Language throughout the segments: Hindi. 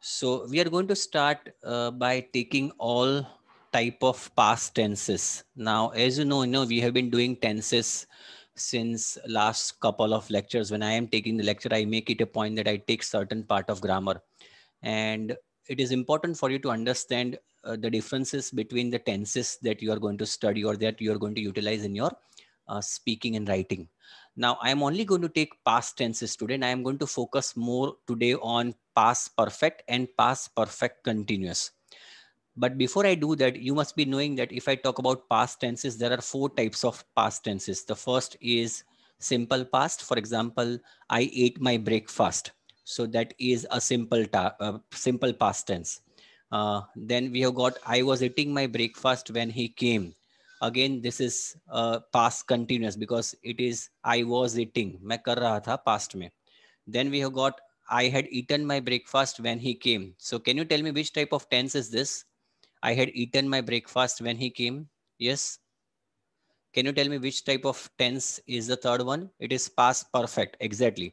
So we are going to start uh, by taking all type of past tenses. Now, as you know, you know, we have been doing tenses since last couple of lectures. When I am taking the lecture, I make it a point that I take certain part of grammar. And it is important for you to understand uh, the differences between the tenses that you are going to study or that you are going to utilize in your uh, speaking and writing. Now I'm only going to take past tenses today and I'm going to focus more today on past perfect and past perfect continuous. But before I do that, you must be knowing that if I talk about past tenses, there are four types of past tenses. The first is simple past. For example, I ate my breakfast. So that is a simple, uh, simple past tense. Uh, then we have got I was eating my breakfast when he came again this is uh, past continuous because it is i was eating main kar raha tha past mein then we have got i had eaten my breakfast when he came so can you tell me which type of tense is this i had eaten my breakfast when he came yes can you tell me which type of tense is the third one it is past perfect exactly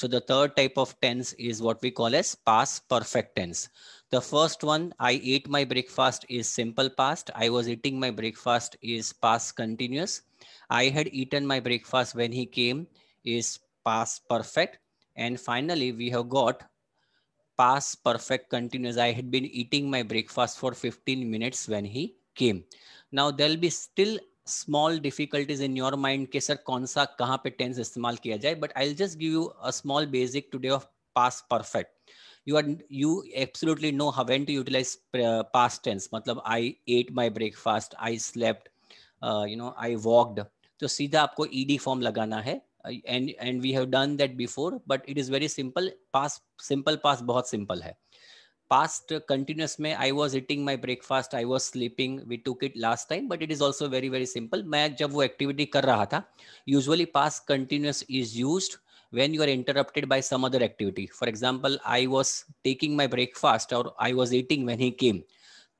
so the third type of tense is what we call as past perfect tense the first one, I ate my breakfast is simple past. I was eating my breakfast is past continuous. I had eaten my breakfast when he came is past perfect. And finally, we have got past perfect continuous. I had been eating my breakfast for 15 minutes when he came. Now there'll be still small difficulties in your mind ke sir kaun sa kahan pe tense istemal kiya but I'll just give you a small basic today of past perfect. you are you absolutely know how when to utilize past tense matlab I ate my breakfast I slept uh, you know I walked to seedha aapko ed form lagana hai and and we have done that before but it is very simple past simple past bahut simple hai past continuous mein I was eating my breakfast I was sleeping we took it last time but it is also very very simple main jab wo activity kar raha tha usually past continuous is used when you are interrupted by some other activity for example i was taking my breakfast or i was eating when he came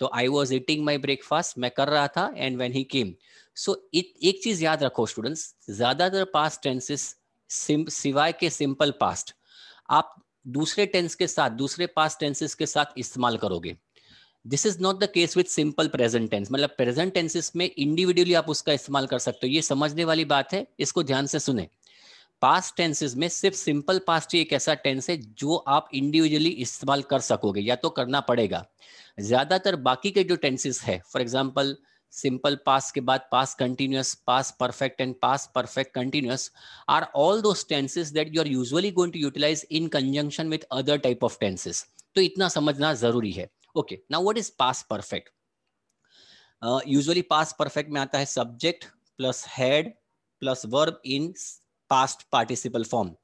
तो I was eating my breakfast मैं कर रहा था एंड वेन ही केम सो एक चीज याद रखो स्टूडेंट्स ज्यादातर पास्ट टेंसेस सिवाय के सिंपल पास्ट आप दूसरे टेंस के साथ दूसरे पास्ट टेंसेस के साथ इस्तेमाल करोगे this is not the case with simple present tense मतलब प्रेजेंट टेंसेस में इंडिविजुअली आप उसका इस्तेमाल कर सकते हो ये समझने वाली बात है इसको ध्यान से सुने पास्ट टेंसेज में सिर्फ सिंपल पास्ट ही एक ऐसा टेंस है जो आप इंडिविजुअली इस्तेमाल कर सकोगे या तो करना पड़ेगा ज्यादातर बाकी के जो टेंसेस है फॉर एग्जाम्पल सिंपल पास के बाद past continuous past perfect and past perfect continuous are all दो tenses that you are usually going to utilise in conjunction with other type of tenses तो इतना समझना जरूरी है okay now what is past perfect usually past perfect में आता है subject plus had plus verb in past participle form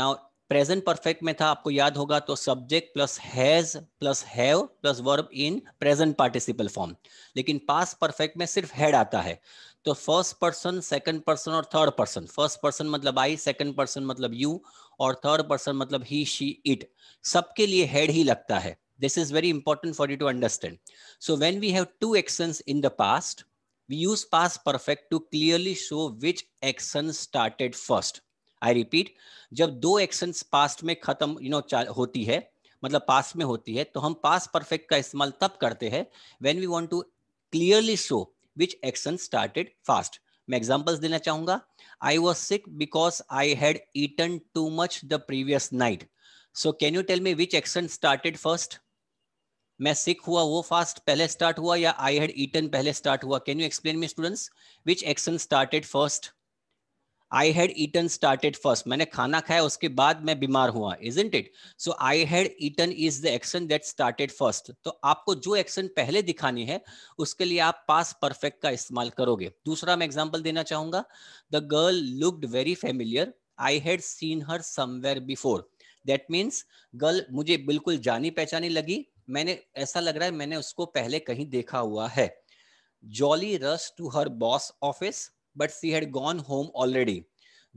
now present perfect में था आपको याद होगा तो subject plus has plus have plus verb in present participle form लेकिन पास्ट परफेक्ट में सिर्फ हेड आता है तो फर्स्ट पर्सन सेकंड पर्सन और थर्ड पर्सन फर्स्ट पर्सन मतलब आई सेकंड पर्सन मतलब यू और थर्ड पर्सन मतलब ही शी इट सबके लिए हेड ही लगता है this is very important for you to understand so when we have two action in the past we use past perfect to clearly show which action started first I repeat जब दो एक्शन पास्ट में खत्म यू नो होती है मतलब पास्ट में होती है तो हम पास्ट परफेक्ट का इस्तेमाल तब करते हैं when we want to clearly show which action started fast मैं एग्जांपल्स देना चाहूंगा I was sick because I had eaten too much the previous night so can you tell me which action started first मैं सिक हुआ वो फास्ट पहले स्टार्ट हुआ या आई हैड ईटन पहले स्टार्ट हुआ can you explain me students which action started first I had eaten started first मैंने खाना खाया उसके बाद मैं बीमार हुआ isn't it so I had eaten is the action that started first तो आपको जो एक्शन पहले दिखानी है उसके लिए आप पास परफेक्ट का इस्तेमाल करोगे दूसरा मैं एग्जाम्पल देना चाहूंगा the girl looked very familiar I had seen her somewhere before that means girl मुझे बिल्कुल जानी पहचानी लगी मैंने ऐसा लग रहा है मैंने उसको पहले कहीं देखा हुआ है Jolly rushed to her boss office but she had gone home already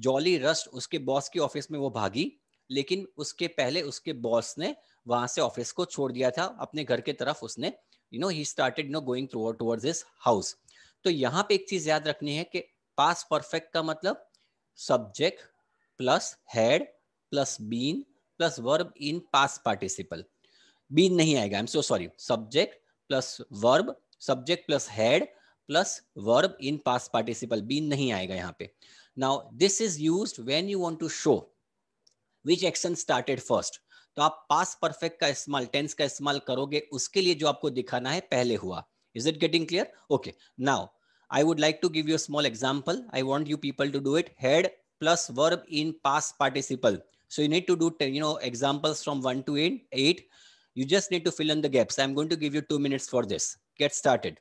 Jolly rushed उसके बॉस की ऑफिस में वो भागी लेकिन उसके पहले उसके बॉस ने वहां से ऑफिस को छोड़ दिया था अपने घर के तरफ उसने you know he started no going towards his house तो यहाँ पे एक चीज याद रखनी है कि पास परफेक्ट का मतलब subject plus had plus been plus verb in past participle be नहीं आएगा I am so sorry subject plus verb subject plus had plus verb in past participle be नहीं आएगा यहाँ पे now this is use when you want to show which action started first तो आप पास परफेक्ट का इस्तेमाल टेंस का इस्तेमाल करोगे उसके लिए जो आपको दिखाना है पहले हुआ is it getting clear okay now I would like to give you small example I want you people to do it had plus verb in past participle so you need to do you know know from one to eight eight You just need to fill in the gaps. I'm going to give you 2 minutes for this. Get started.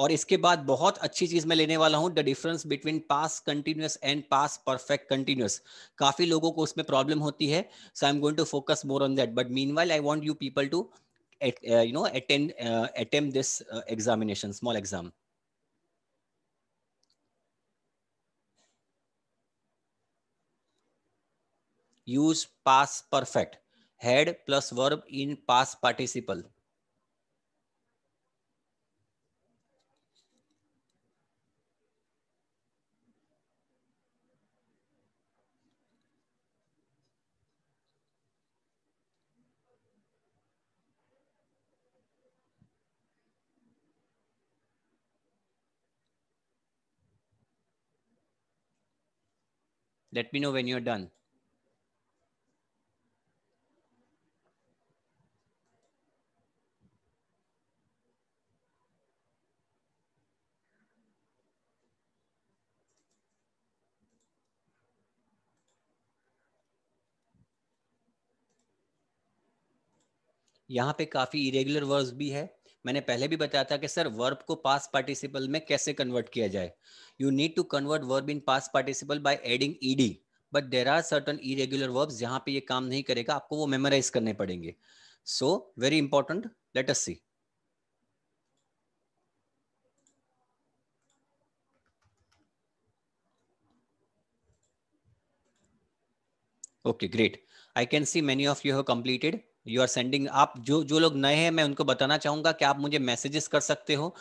और इसके बाद बहुत अच्छी चीज मैं लेने वाला हूं the difference between past continuous and past perfect continuous काफी लोगों को उसमें प्रॉब्लम होती है so I am going to focus more on that but mean I want you people to you know attend attempt this examination small exam use past perfect had plus verb in past participle. Let me know when you're done. यहाँ पे काफ़ी इरेगुलर वर्ब्स भी है मैंने पहले भी बताया था कि सर वर्ब को पास पार्टिसिपल में कैसे कन्वर्ट किया जाए you need to convert verb in past participle by adding ED but there are certain irregular verbs जहाँ पे ये काम नहीं करेगा आपको वो मेमोराइज करने पड़ेंगे so very important let us see okay great I can see many of you have completed you are sending आप जो जो लोग नए हैं मैं उनको बताना चाहूंगा कि आप मुझे मैसेजेस कर सकते हो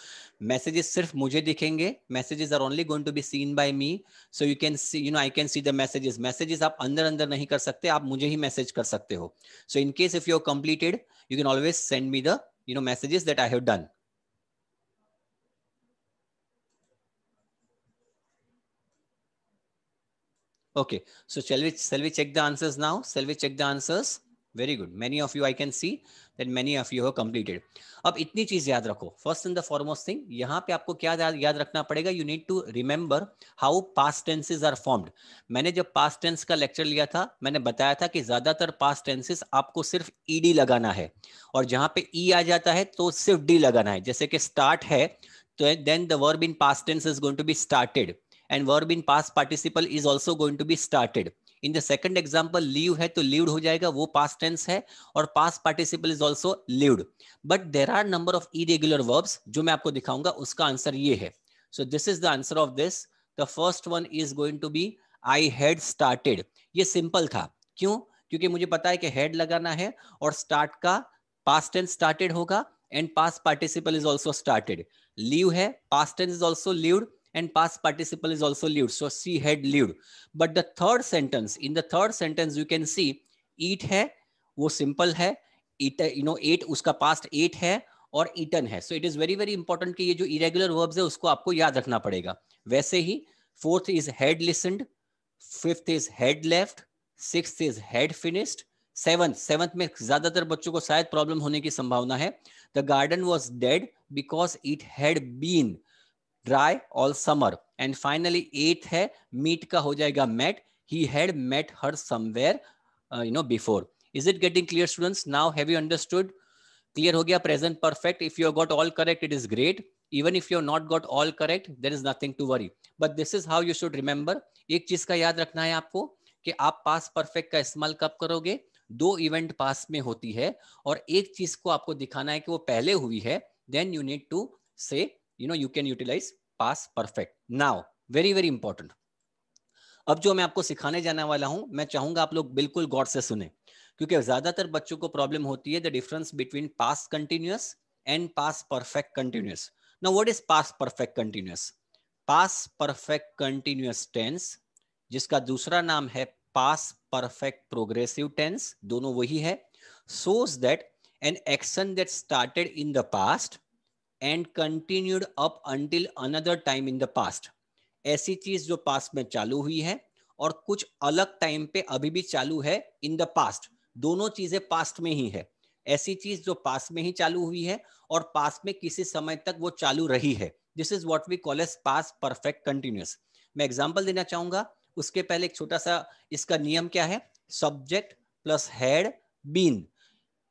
मैसेजेस सिर्फ मुझे दिखेंगे messages are only going to be seen by me so you can see you know I can see the messages messages आप अंदर अंदर नहीं कर सकते आप मुझे ही मैसेज कर सकते हो so in case if you are completed you can always send me the you know messages that I have done okay so shall we shall we check the answers now? Shall we very good many of you I can see that many of you have completed अब इतनी चीज याद रखो first and the foremost thing यहाँ पे आपको क्या याद रखना पड़ेगा you need to remember how past tenses are formed मैंने जब पास्ट टेंस का लेक्चर लिया था मैंने बताया था कि ज्यादातर पास्ट टेंसेज आपको सिर्फ ईडी लगाना है और जहां पे ई e आ जाता है तो सिर्फ डी लगाना है जैसे कि स्टार्ट है तो then the verb in past tense is going to be started and verb in past participle is also going to be started in the second example live है तो लीव हो जाएगा वो पास टेंस है और past participle is also lived but there are number of irregular verbs जो मैं आपको दिखाऊंगा उसका आंसर ये है so this is the answer of this the first one is going to be I had started ये सिंपल था क्यों क्योंकि मुझे पता है कि हेड लगाना है और स्टार्ट का पास टेंस स्टार्टेड होगा and past participle is also started live है past tense is also lived and past participle is also lived. So she had lived. But the third sentence, in the third sentence, you can see eat है वो simple है eat you know ate उसका past ate है और eaten है. So it is very very important कि ये जो irregular verbs है उसको आपको याद रखना पड़ेगा. वैसे ही fourth is had listened, fifth is had left, sixth is had finished, seventh seventh में ज्यादातर बच्चों को शायद प्रॉब्लम होने की संभावना है the garden was dead because it had been dry all summer and finally eight है मीट का हो जाएगा met he had met her somewhere you know before is it getting clear students now have you understood clear हो गया present perfect if you have got all correct it is great even if you have not got all correct there is nothing to worry but this is how you should remember एक चीज का याद रखना है आपको कि आप पास परफेक्ट का इस्तेमाल कब करोगे दो इवेंट पास में होती है और एक चीज को आपको दिखाना है कि वो पहले हुई है then you need to say you know you can utilise past perfect now very very important अब जो मैं आपको सिखाने जाने वाला हूं मैं चाहूंगा आप लोग बिल्कुल गौर से सुने क्योंकि ज्यादातर बच्चों को प्रॉब्लम होती है the difference between past continuous and past perfect continuous now what is past perfect continuous past perfect continuous tense जिसका दूसरा नाम है पास परफेक्ट प्रोग्रेसिव टेंस दोनों वही है shows that an action that started in the past and continued up until another time in the past ऐसी चीज जो पास्ट में चालू हुई है और कुछ अलग टाइम पे अभी भी चालू है इन द पास्ट दोनों चीजें पास्ट में ही है ऐसी चीज जो पास्ट में ही चालू हुई है और पास्ट में किसी समय तक वो चालू रही है this is what we call as past perfect continuous मैं एग्जाम्पल देना चाहूंगा उसके पहले एक छोटा सा इसका नियम क्या है सब्जेक्ट प्लस हैड बीन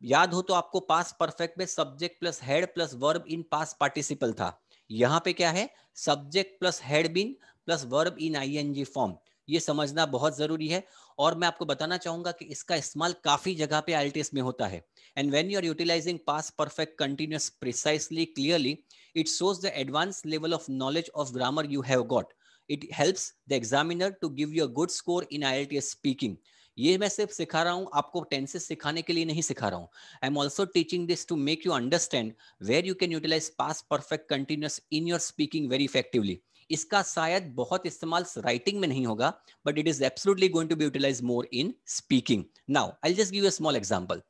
याद हो तो आपको पास परफेक्ट में subject plus had plus verb in past participle था यहाँ पे क्या है subject plus had been plus verb in ING form ये समझना बहुत जरूरी है और मैं आपको बताना चाहूंगा कि इसका इस्तेमाल काफी जगह पे आईटीएस में होता है and when you are utilising past perfect continuous precisely clearly it shows the advance level of knowledge of grammar you have got it helps the examiner to give you a good score in IELTS speaking ये मैं सिर्फ सिखा रहा हूँ आपको टेंसेस सिखाने के लिए नहीं सिखा रहा हूँ I am also teaching this to make you understand where you can utilise past perfect continuous in your speaking very effectively इसका शायद बहुत इस्तेमाल राइटिंग में नहीं होगा but it is absolutely going to be utilise more in speaking now I just give you small example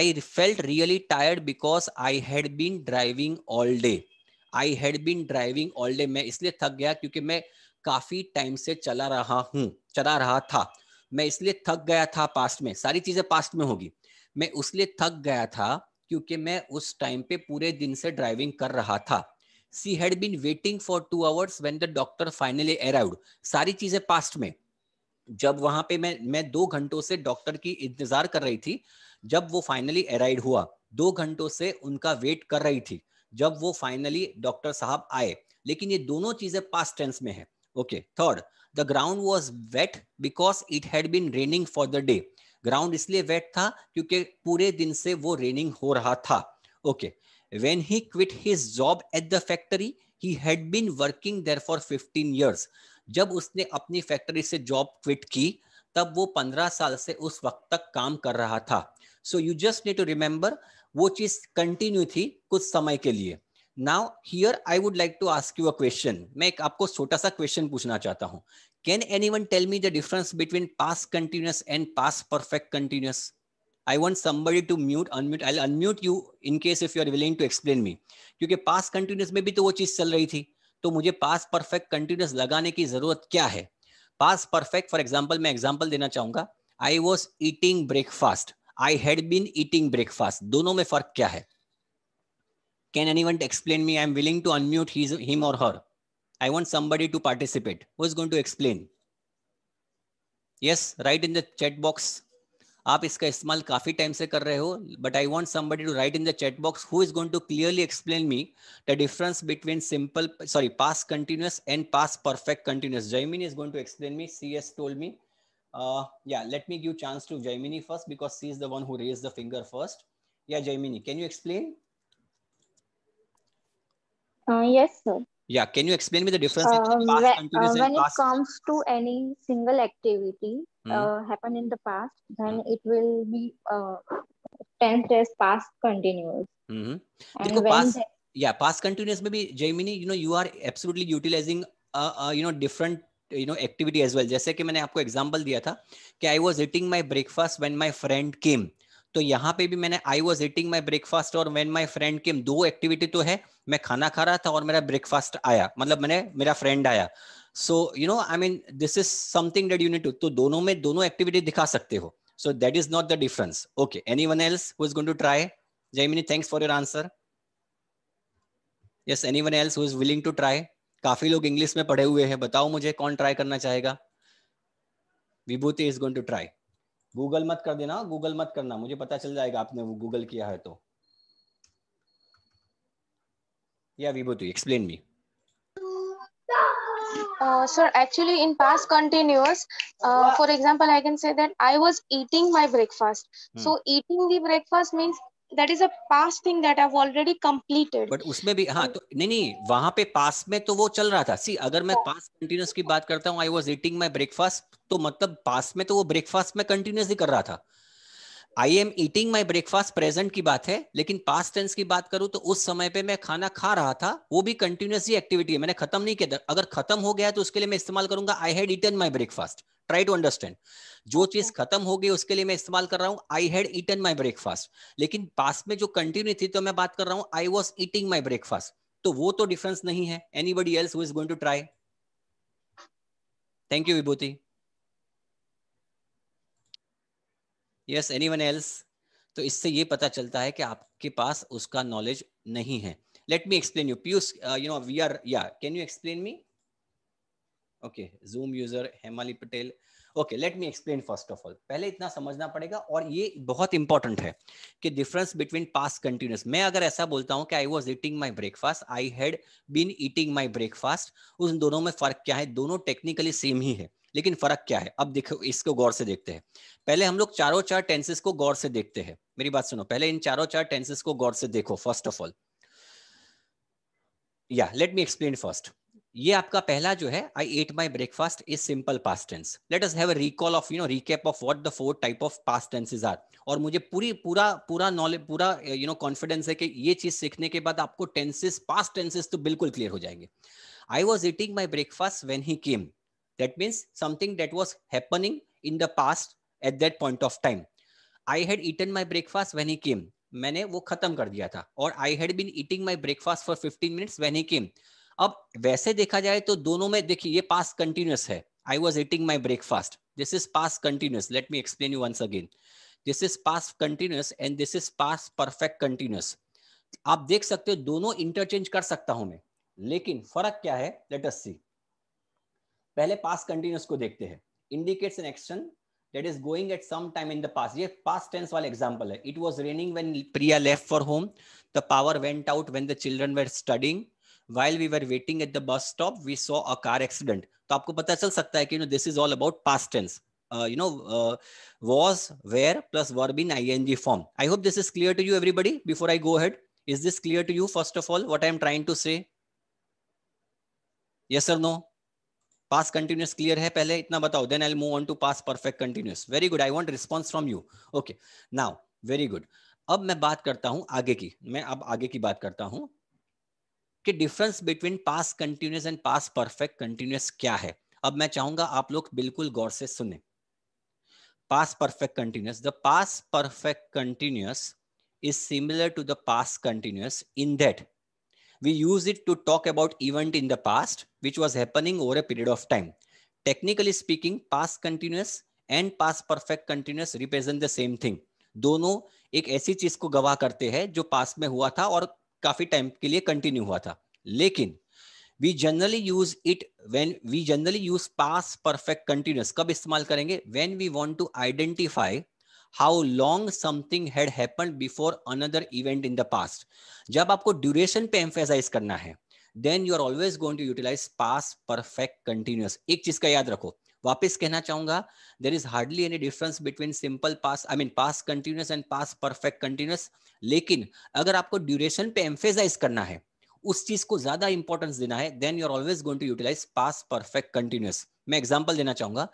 I felt really tired because I had been driving all day I had been driving all day मैं इसलिए थक गया क्योंकि मैं काफी टाइम से चला रहा हूँ चला रहा था मैं इसलिए थक गया था पास्ट में सारी चीजें पास्ट में होगी मैं उसलिए थक गया था क्योंकि मैं उस टाइम पे पूरे दिन से ड्राइविंग कर रहा था she had been waiting for two hours when the doctor finally arrived सारी चीजें पास्ट में जब वहां पे मैं मैं दो घंटों से डॉक्टर की इंतजार कर रही थी जब वो फाइनली अराइड हुआ दो घंटों से उनका वेट कर रही थी जब वो फाइनली डॉक्टर साहब आए लेकिन ये दोनों चीजें पास्ट टेंस में है okay third the ground was wet because it had been raining for the day ground इसलिए वेट था क्योंकि पूरे दिन से वो रेनिंग हो रहा था okay when he quit his job at the factory he had been working there for fifteen years जब उसने अपनी फैक्ट्री से जॉब क्विट की तब वो पंद्रह साल से उस वक्त तक काम कर रहा था so you just need to remember वो चीज कंटिन्यू थी कुछ समय के लिए now here I would like to ask you a question मैं एक आपको छोटा सा क्वेश्चन पूछना चाहता हूं can any one tell me the difference between past continuous and past perfect continuous I want somebody to mute unmute I unmute you in case if you are willing to explain me क्योंकि पास कंटिन्यूस में भी तो वो चीज चल रही थी तो मुझे पास परफेक्ट कंटिन्यूस लगाने की जरूरत क्या है पास परफेक्ट फॉर एग्जाम्पल मैं एग्जाम्पल देना चाहूंगा I was eating breakfast I had been eating breakfast दोनों में फर्क क्या है can anyone explain me? I'm willing to unmute his, him or her. I want somebody to participate. Who's going to explain? Yes, write in the chat box. आप इसका इस्तेमाल काफी टाइम से कर रहे हो but I want somebody to write in the chat box who is going to clearly explain me the difference between simple sorry past continuous and past perfect continuous Jaimini is going to explain me she as told me yeah let me give chance to Jaimini first because she is the one who raise the finger first yeah Jaimini can you explain yes, sir. Yeah, can you explain me the difference uh, between past when, continuous uh, when and past? it comes to any single activity mm. uh, happen in the past, then mm. it will be uh, tense as past continuous. Mm-hmm. And when past, they, yeah, past continuous maybe Jaimini, you know, you are absolutely utilizing a, a you know different you know activity as well जैसे कि मैंने आपको एग्जाम्पल दिया था कि I was eating my breakfast when my friend came तो यहाँ पे भी मैंने I was eating my breakfast और वेन माई फ्रेंड केम दो एक्टिविटी तो है मैं खाना खा रहा था और मेरा ब्रेकफास्ट आया मतलब मैंने मेरा फ्रेंड आया so you know I mean this is something date unit तो दोनों में दोनों एक्टिविटी दिखा सकते हो so that is not the difference okay any one else who is going to try Jaimini thanks for your answer yes any one else who is willing to try काफी लोग इंग्लिश में पढ़े हुए हैं बताओ मुझे कौन ट्राई करना चाहेगा Vibhuti is going to try Google मत कर देना गूगल मत करना मुझे पता चल जाएगा आपने वो गूगल किया है तो yeah Vibhuti explain me sir actually in past continuous for example I can say that I was eating my breakfast so eating the breakfast means that is a past thing that I already completed but उसमें भी हाँ तो नहीं नहीं वहां पे पास में तो वो चल रहा था सी अगर मैं पास कंटिन्यूस की बात करता हूँ I was eating my breakfast तो मतलब पास में तो वो ब्रेकफास्ट में कंटिन्यूसली कर रहा था I am eating my breakfast present की बात है लेकिन पास्ट टेंस की बात करूं तो उस समय पे मैं खाना खा रहा था वो भी कंटिन्यूसली एक्टिविटी है मैंने खत्म नहीं किया अगर खत्म हो गया तो उसके लिए मैं इस्तेमाल करूंगा I had eaten my breakfast try to understand जो अच्छा। चीज खत्म हो गई उसके लिए मैं इस्तेमाल कर रहा हूँ I had eaten my breakfast लेकिन पास्ट में जो कंटिन्यू थी तो मैं बात कर रहा हूँ I was eating my breakfast तो वो तो डिफरेंस नहीं है anybody else who is going to try thank you Vibhuti yes any one else तो इससे ये पता चलता है कि आपके पास उसका नॉलेज नहीं है let me explain you Pius you know we are या can you explain me okay zoom user Hemali Patel okay let me explain first of all पहले इतना समझना पड़ेगा और ये बहुत इंपॉर्टेंट है कि डिफरेंस बिटवीन पास कंटिन्यूस मैं अगर ऐसा बोलता हूँ कि I was eating my breakfast I had been eating my breakfast उन दोनों में फर्क क्या है दोनों टेक्निकली सेम ही है लेकिन फर्क क्या है अब देखो इसको गौर से देखते हैं पहले हम लोग चारों चार टेंसेस को गौर से देखते हैं मेरी बात सुनो पहले इन चारों चार टेंसेस को गौर से देखो फर्स्ट ऑफ ऑल या लेट मी एक्सप्लेन फर्स्ट ये आपका पहला जो है I ate my breakfast is simple past tense let us have recall of you know recap of what the four type of past tenses are और मुझे पूरी पूरा पूरा नॉलेज पूरा यू नो कॉन्फिडेंस है कि ये चीज सीखने के बाद आपको टेंसेस पास टेंसेस तो बिल्कुल क्लियर हो जाएंगे I was eating my breakfast when he came That means something that was happening in the past at that point of time. I had eaten my breakfast when he came. मैंने वो खत्म कर दिया था और I had been eating my breakfast for 15 minutes when he came अब वैसे देखा जाए तो दोनों में देखिए ये पास कंटिन्यूस है I was eating my breakfast this is past continuous let me explain you once again this is past continuous and this is past perfect continuous आप देख सकते हो दोनों इंटरचेंज कर सकता हूं मैं लेकिन फर्क क्या है लेट अस सी पहले पास कंटिन्यूस को देखते हैं indicates an action that is going at some time in the past ये पास टेंस वाला एग्जांपल है it was raining when Priya left for home the power went out when the children were studying while we were waiting at the bus stop we saw a car accident तो आपको पता चल सकता है कि you know this is all about past tense you know was where plus verb in ING form I hope this is clear to you everybody before I go ahead is this clear to you first of all what I am trying to say yes sir no past continuous clear है पहले इतना बताओ then I move on to past perfect continuous very good I want response from you okay now very good अब मैं बात करता हूं आगे की मैं अब आगे की बात करता हूं कि difference between past continuous and past perfect continuous क्या है अब मैं चाहूंगा आप लोग बिल्कुल गौर से सुने past perfect continuous the past perfect continuous is similar to the past continuous in that we use it to talk about event in the past, which was happening over a period of time. Technically speaking, past continuous and past perfect continuous represent the same thing दोनों एक ऐसी चीज को गवाह करते हैं जो पास में हुआ था और काफी टाइम के लिए कंटिन्यू हुआ था लेकिन we generally use it when we generally use past perfect continuous कब इस्तेमाल करेंगे when we want to identify how long something had happen before another event in the past जब आपको ड्यूरेशन पे एम्फेसाइज करना है then you are always going to utilize past perfect continuous एक चीज का याद रखो वापस कहना चाहूंगा there is hardly any difference between simple past I mean pass continuous and past perfect continuous लेकिन अगर आपको ड्यूरेशन पे एम्फेसाइज करना है उस चीज को ज्यादा इंपॉर्टेंस देना है then you are always going to utilize past perfect continuous मैं एग्जाम्पल देना चाहूंगा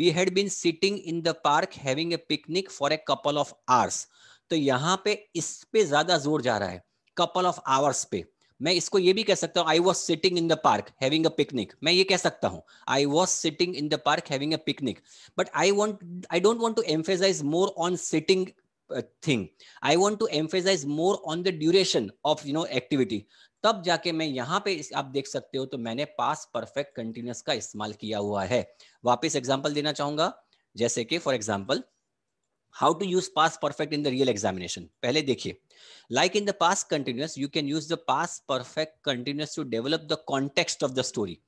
we had been sitting in the park having a picnic for a couple of hours तो यहाँ पे इस पे ज्यादा जोर जा रहा है कपल ऑफ आवर्स पे मैं इसको ये भी कह सकता हूँ I was sitting in the park having a picnic मैं ये कह सकता हूँ I was sitting in the park having a picnic but I want I don't want to emphasize more on sitting thing I want to emphasize more on the duration of you know activity तब जाके मैं यहाँ पे आप देख सकते हो तो मैंने पास परफेक्ट कंटिन्यूस का इस्तेमाल किया हुआ है वापिस एग्जाम्पल देना चाहूंगा जैसे कि for example how to use past perfect in the real examination पहले देखिए like in the past continuous you can use the past perfect continuous to develop the context of the story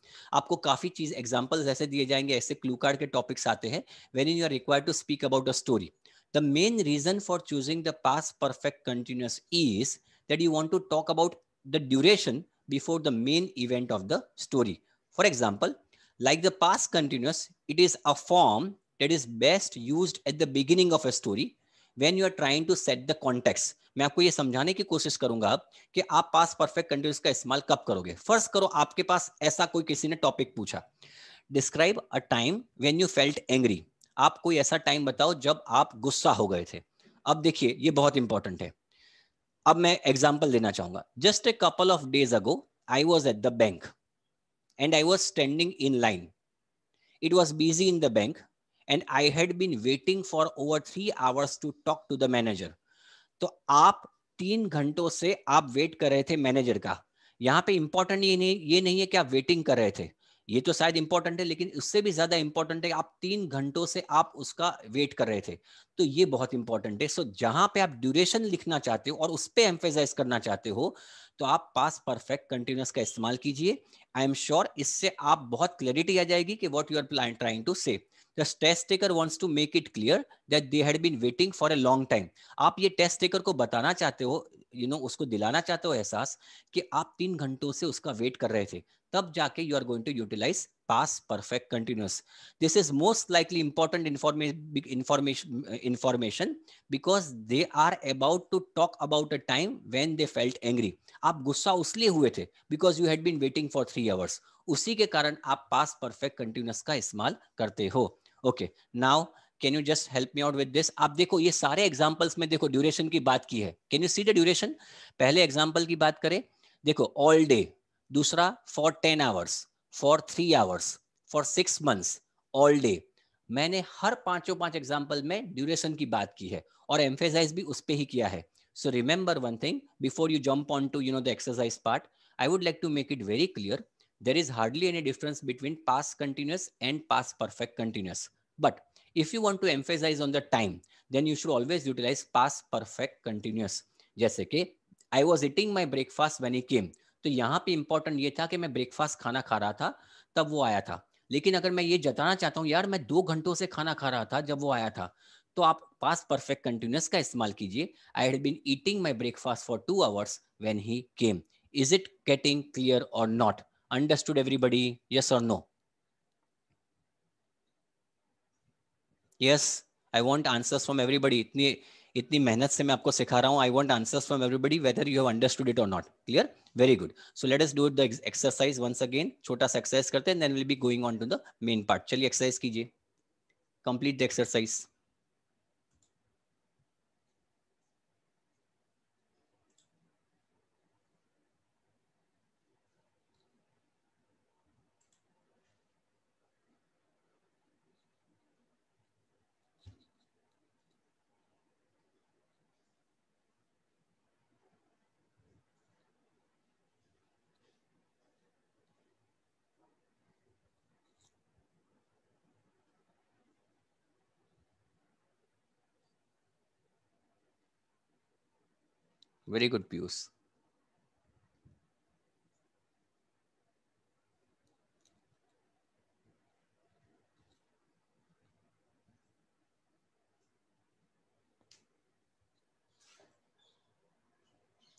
आपको काफी चीज एग्जाम्पल ऐसे दिए जाएंगे ऐसे क्लू कार्ड के टॉपिक्स आते हैं when you are require to speak about the story the main reason for choosing the past perfect continuous is that you want to talk about the duration before the main event of the story. For example, like the past continuous, it is a form that is best used at the beginning of a story when you are trying to set the context. मैं आपको ये समझाने की कोशिश करूंगा कि आप पास परफेक्ट कंटिन्यूस का इस्तेमाल कब करोगे फर्स्ट करो आपके पास ऐसा कोई किसी ने टॉपिक पूछा describe a time when you felt angry आप कोई ऐसा टाइम बताओ जब आप गुस्सा हो गए थे अब देखिए ये बहुत इंपॉर्टेंट है अब मैं एग्जाम्पल देना चाहूंगा just a couple of days ago I was at the bank and I was standing in line it was busy in the bank and I had been waiting for over three hours to talk to the manager तो आप तीन घंटों से आप वेट कर रहे थे मैनेजर का यहाँ पे इंपॉर्टेंट ये नहीं ये नहीं है कि आप वेटिंग कर रहे थे ये तो शायद इंपॉर्टेंट है लेकिन उससे भी ज्यादा इंपॉर्टेंट है आप तीन घंटों से आप उसका वेट कर रहे थे तो ये बहुत इंपॉर्टेंट है सो so, जहां पे आप ड्यूरेशन लिखना चाहते हो और उस पर एम्फेसाइज करना चाहते हो तो आप पास परफेक्ट कंटिन्यूस का इस्तेमाल कीजिए आई एम श्योर इससे आप बहुत क्लियरिटी आ जाएगी कि what you are trying to save the test taker wants to make it clear that they had been waiting for a long time आप ये test taker को बताना चाहते हो यू नो उसको दिलाना चाहते हो एहसास कि आप तीन घंटों से उसका वेट कर रहे थे तब जाके you are going to utilize past perfect continuous this is most likely important information information because they are about to talk about a time when they felt angry आप गुस्सा उसलिए हुए थे because you had been waiting for three hours उसी के कारण आप पास परफेक्ट कंटिन्यूस का इस्तेमाल करते हो okay now can you just help me out with this आप देखो ये सारे एग्जाम्पल्स में देखो ड्यूरेशन की बात की है can you see the duration पहले एग्जाम्पल की बात करें देखो ऑल डे दूसरा for ten hours for three hours for six months all day मैंने हर पांचों पांच एग्जाम्पल में ड्यूरेशन की बात की है और एम्फेसाइज भी उस पर ही किया है so remember one thing before you jump on to you know the exercise part I would like to make it very clear there is hardly any difference between past continuous and past perfect continuous but if you want to emphasize on the time, then you should always utilize past perfect continuous. जैसे कि I was eating my breakfast when he came तो यहाँ पे इंपॉर्टेंट ये था कि मैं ब्रेकफास्ट खाना खा रहा था तब वो आया था लेकिन अगर मैं ये जताना चाहता हूँ यार मैं दो घंटों से खाना खा रहा था जब वो आया था तो आप पास परफेक्ट कंटिन्यूस का इस्तेमाल कीजिए I had been eating my breakfast for two hours when he came is it getting clear और नॉट अंडरस्टूड एवरीबडी यस और no yes I want answers from everybody इतनी इतनी मेहनत से मैं आपको सिखा रहा हूँ I want answers from everybody whether you have understood it और not clear very good so let us do the exercise once again छोटा सा एक्सरसाइज करते हैं then will be going on to the main part चलिए एक्सरसाइज कीजिए complete the exercise Very good, Pius.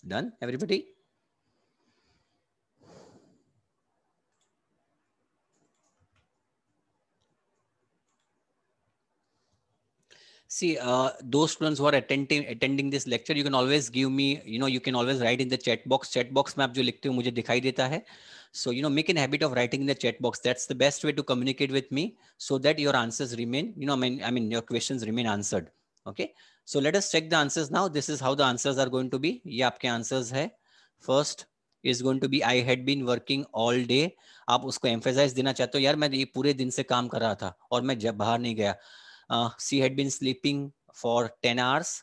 Done, everybody? See, uh, those students who are attending attending this lecture, you can always give me, you know, you can always write in the chat box. Chat box mein aap jo likhte ho mujhe dikhai deta hai So you know, make an habit of writing in the chat box. That's the best way to communicate with me, so that your answers remain, you know, I mean, I mean, your questions remain answered. Okay. So let us check the answers now. This is how the answers are going to be. ye aapke answers hai First, is going to be i had been working all day aap usko emphasize dena chahte ho yaar main ye pure din se kaam kar raha tha aur main jab bahar nahi gaya uh, she had been sleeping for 10 hours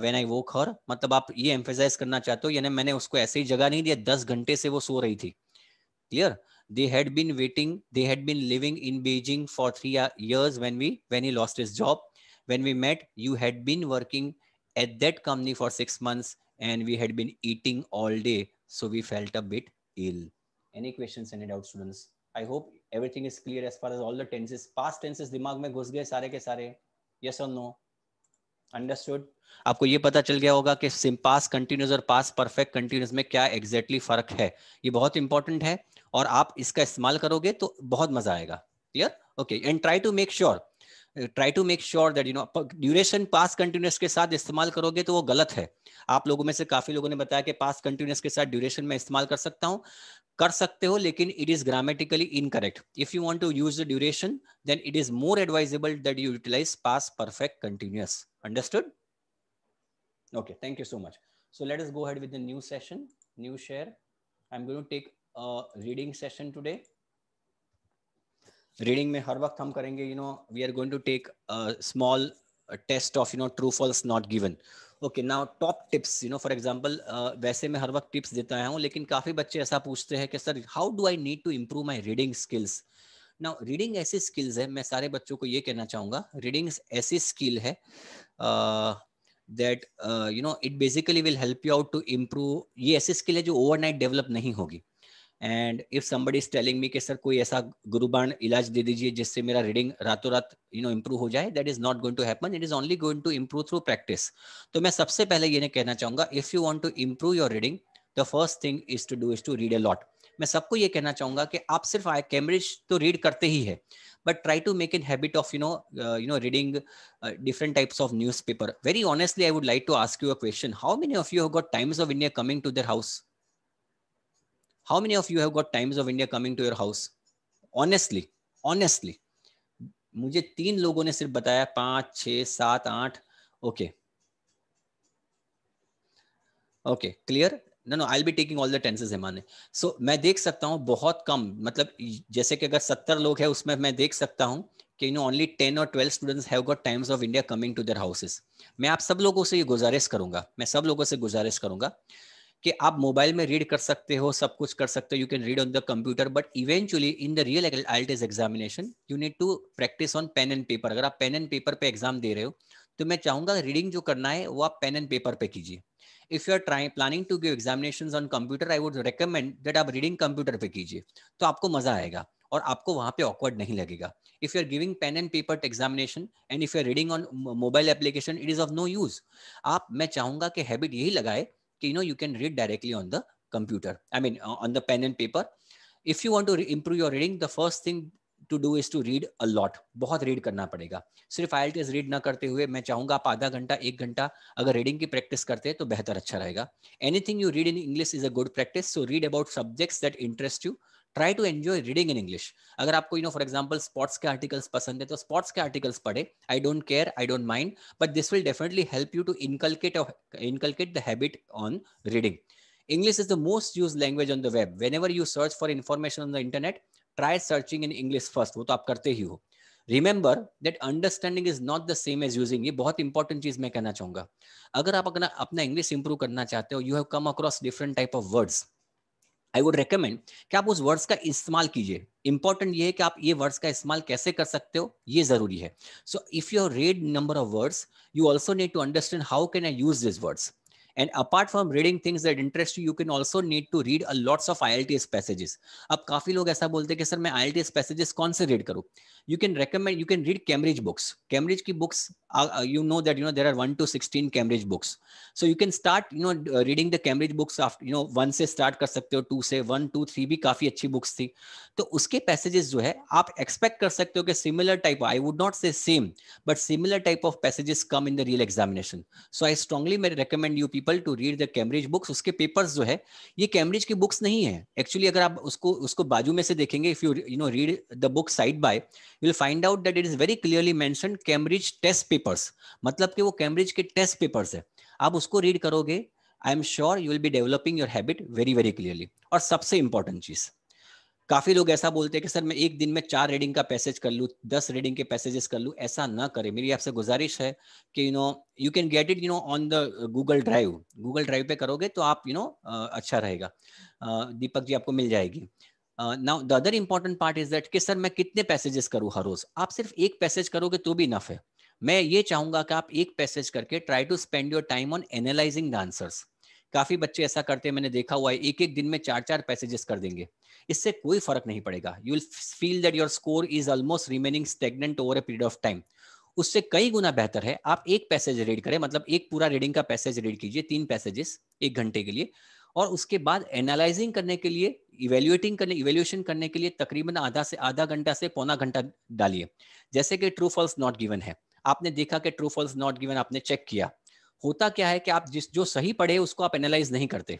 when I woke her मतलब आप ये एम्फेसाइज करना चाहते हो यानी मैंने उसको ऐसे ही जगह नहीं दिया दस घंटे से वो सो रही थी clear they had been waiting they had been living in beijing for 3 years when we when he lost his job when we met you had been working at that company for 6 months and we had been eating all day so we felt a bit ill any questions any doubts students i hope everything is clear as far as all the tenses past tenses दिमाग में घुस गए सारे के सारे यस और नो अंडरस्टूड आपको ये पता चल गया होगा कि पास कंटिन्यूस और पास परफेक्ट कंटिन्यूस में क्या एग्जैक्टली exactly फर्क है ये बहुत इंपॉर्टेंट है और आप इसका इस्तेमाल करोगे तो बहुत मजा आएगा clear okay and try to make sure try to make sure that you know duration past continuous के साथ इस्तेमाल करोगे तो वो गलत है आप लोगों में से काफी लोगों ने बताया कि पास कंटिन्यूस के साथ ड्यूरेशन में इस्तेमाल कर सकता हूँ कर सकते हो लेकिन it is grammatically incorrect if you want to use the duration then it is more advisable that you utilize past perfect continuous understood okay thank you so much so let us go ahead with new session new share I am going to take a reading session today reading में हर वक्त हम करेंगे you know we are going to take small test of you know true false not given okay now top tips you know for example वैसे मैं हर वक्त टिप्स देता हूँ लेकिन काफ़ी बच्चे ऐसा पूछते हैं कि sir how do I need to improve my reading skills ना रीडिंग ऐसी स्किल्स है मैं सारे बच्चों को ये कहना चाहूँगा रीडिंग ऐसी स्किल है that you know it basically will help you out to improve ये ऐसी स्किल है जो ओवरनाइट डेवलप नहीं होगी and if somebody is telling me कि सर कोई ऐसा गुरुबाण इलाज दे दीजिए जिससे मेरा रीडिंग रातों रात यू नो इम्प्रूव हो जाए that is not going to happen it is only going to improve through practice तो मैं सबसे पहले ये कहना चाहूंगा if you want to improve your reading the first thing is to do is to read a lot मैं सबको ये कहना चाहूंगा कि आप सिर्फ आई कैमरेज तो रीड करते ही है but try to make in habit of you know you know reading different types of newspaper very honestly I would like to ask you a question how many of you got Times of India coming to their house how many of you have got times of india coming to your house honestly honestly मुझे तीन लोगों ने सिर्फ बताया पांच छ सात आठ okay okay clear no no I be taking all the tenses है सो so, मैं देख सकता हूं बहुत कम मतलब जैसे कि अगर सत्तर लोग हैं उसमें मैं देख सकता हूँ कि यू नो ओनली टेन और twelve students have got Times of India coming to their houses मैं आप सब लोगों से ये गुजारिश करूंगा मैं सब लोगों से गुजारिश करूंगा कि आप मोबाइल में रीड कर सकते हो सब कुछ कर सकते हो you can read on the computer but eventually in the real IELTS examination you need to practice on pen and paper अगर आप पेन एंड पेपर पे एग्जाम दे रहे हो तो मैं चाहूंगा रीडिंग जो करना है वो आप पेन एंड पेपर पे कीजिए if you are trying planning to give examination on computer I would recommend that आप रीडिंग कंप्यूटर पे कीजिए तो आपको मजा आएगा और आपको वहां पे ऑकवर्ड नहीं लगेगा if you are giving pen and paper examination and if you are reading on mobile application it is of no use आप मैं चाहूंगा कि हैबिट यही लगाए you know you can read directly on the computer i mean uh, on the pen and paper if you want to improve your reading the first thing to do is to read a lot बहुत रीड करना पड़ेगा सिर्फ आई एल रीड ना करते हुए मैं चाहूंगा आप आधा घंटा एक घंटा अगर रीडिंग की प्रैक्टिस करते हैं तो बेहतर अच्छा रहेगा anything you read in English is a good practice so read about subjects that interest you try to enjoy reading in English अगर आपको you know for example sports के आर्टिकल्स पसंद है तो स्पोर्ट्स के आर्टिकल्स पढ़े I don't care I don't mind but this will definitely help you to inculcate inculcate the habit on reading English is the most use language on the web when whenever you search for information on the internet try searching in English first वो तो आप करते ही हो remember that understanding is not the same as using ये बहुत इंपॉर्टेंट चीज मैं कहना चाहूंगा अगर आप अपना अपना इंग्लिश इंप्रूव करना चाहते हो you have come across different type of words I would recommend कि आप उस वर्ड्स का इस्तेमाल कीजिए इंपॉर्टेंट ये है कि आप ये वर्ड्स का इस्तेमाल कैसे कर सकते हो ये जरूरी है so if you read number of words you also need to understand how can I use this words And apart from reading things that interest you, you can also need to read a lots of IELTS passages. अब काफी लोग ऐसा बोलते हैं कि सर मैं IELTS passages कौन से read करूँ? You can recommend, you can read Cambridge books. Cambridge की books, uh, you know that you know there are one to sixteen Cambridge books. So you can start, you know, reading the Cambridge books after, you know, one से start कर सकते हो, two से, one, two, three भी काफी अच्छी books थी. तो उसके passages जो है, आप expect कर सकते हो कि similar type, I would not say same, but similar type of passages come in the real examination. So I strongly recommend you people people to read the Cambridge books उसके पेपर्स जो है ये कैम्ब्रिज की बुक्स नहीं है एक्चुअली अगर आप उसको उसको बाजू में से देखेंगे if you you know read the book side by you will find out that it is very clearly mention Cambridge test papers मतलब कि वो कैम्ब्रिज के टेस्ट पेपर्स है आप उसको रीड करोगे I am sure you will be developing your habit very very clearly और सबसे इंपॉर्टेंट चीज़ काफी लोग ऐसा बोलते हैं कि सर मैं एक दिन में चार रीडिंग का पैसेज कर लूँ दस रीडिंग के पैसेजेस कर लूँ ऐसा ना करें मेरी आपसे गुजारिश है कि you know you can get it you know on the Google Drive Google Drive पे करोगे तो आप यू you नो know, अच्छा रहेगा दीपक जी आपको मिल जाएगी now the other important part is that कि सर मैं कितने पैसेजेस करूँ हर रोज आप सिर्फ एक पैसेज करोगे तो भी नफ है मैं ये चाहूंगा कि आप एक पैसेज करके try to spend your time on analysing the answers काफी बच्चे ऐसा करते हैं मैंने देखा हुआ है एक एक दिन में चार चार पैसेजेस कर देंगे इससे कोई फर्क नहीं पड़ेगा you will feel that your score is almost remaining stagnant over a period of time उससे कई गुना बेहतर है आप एक पैसेज रीड करें मतलब एक पूरा रीडिंग का पैसेज रीड कीजिए तीन पैसेजेस एक घंटे के लिए और उसके बाद एनालाइजिंग करने के लिए इवेल्युएटिंग करने इवेल्युएशन करने के लिए तकरीबन आधा से आधा घंटा से पौना घंटा डालिए जैसे कि ट्रू फॉल्स नॉट गिवन है आपने देखा कि ट्रू फॉल्स नॉट गिवन आपने चेक किया होता क्या है कि आप जिस जो सही पढ़े उसको आप एनालाइज नहीं करते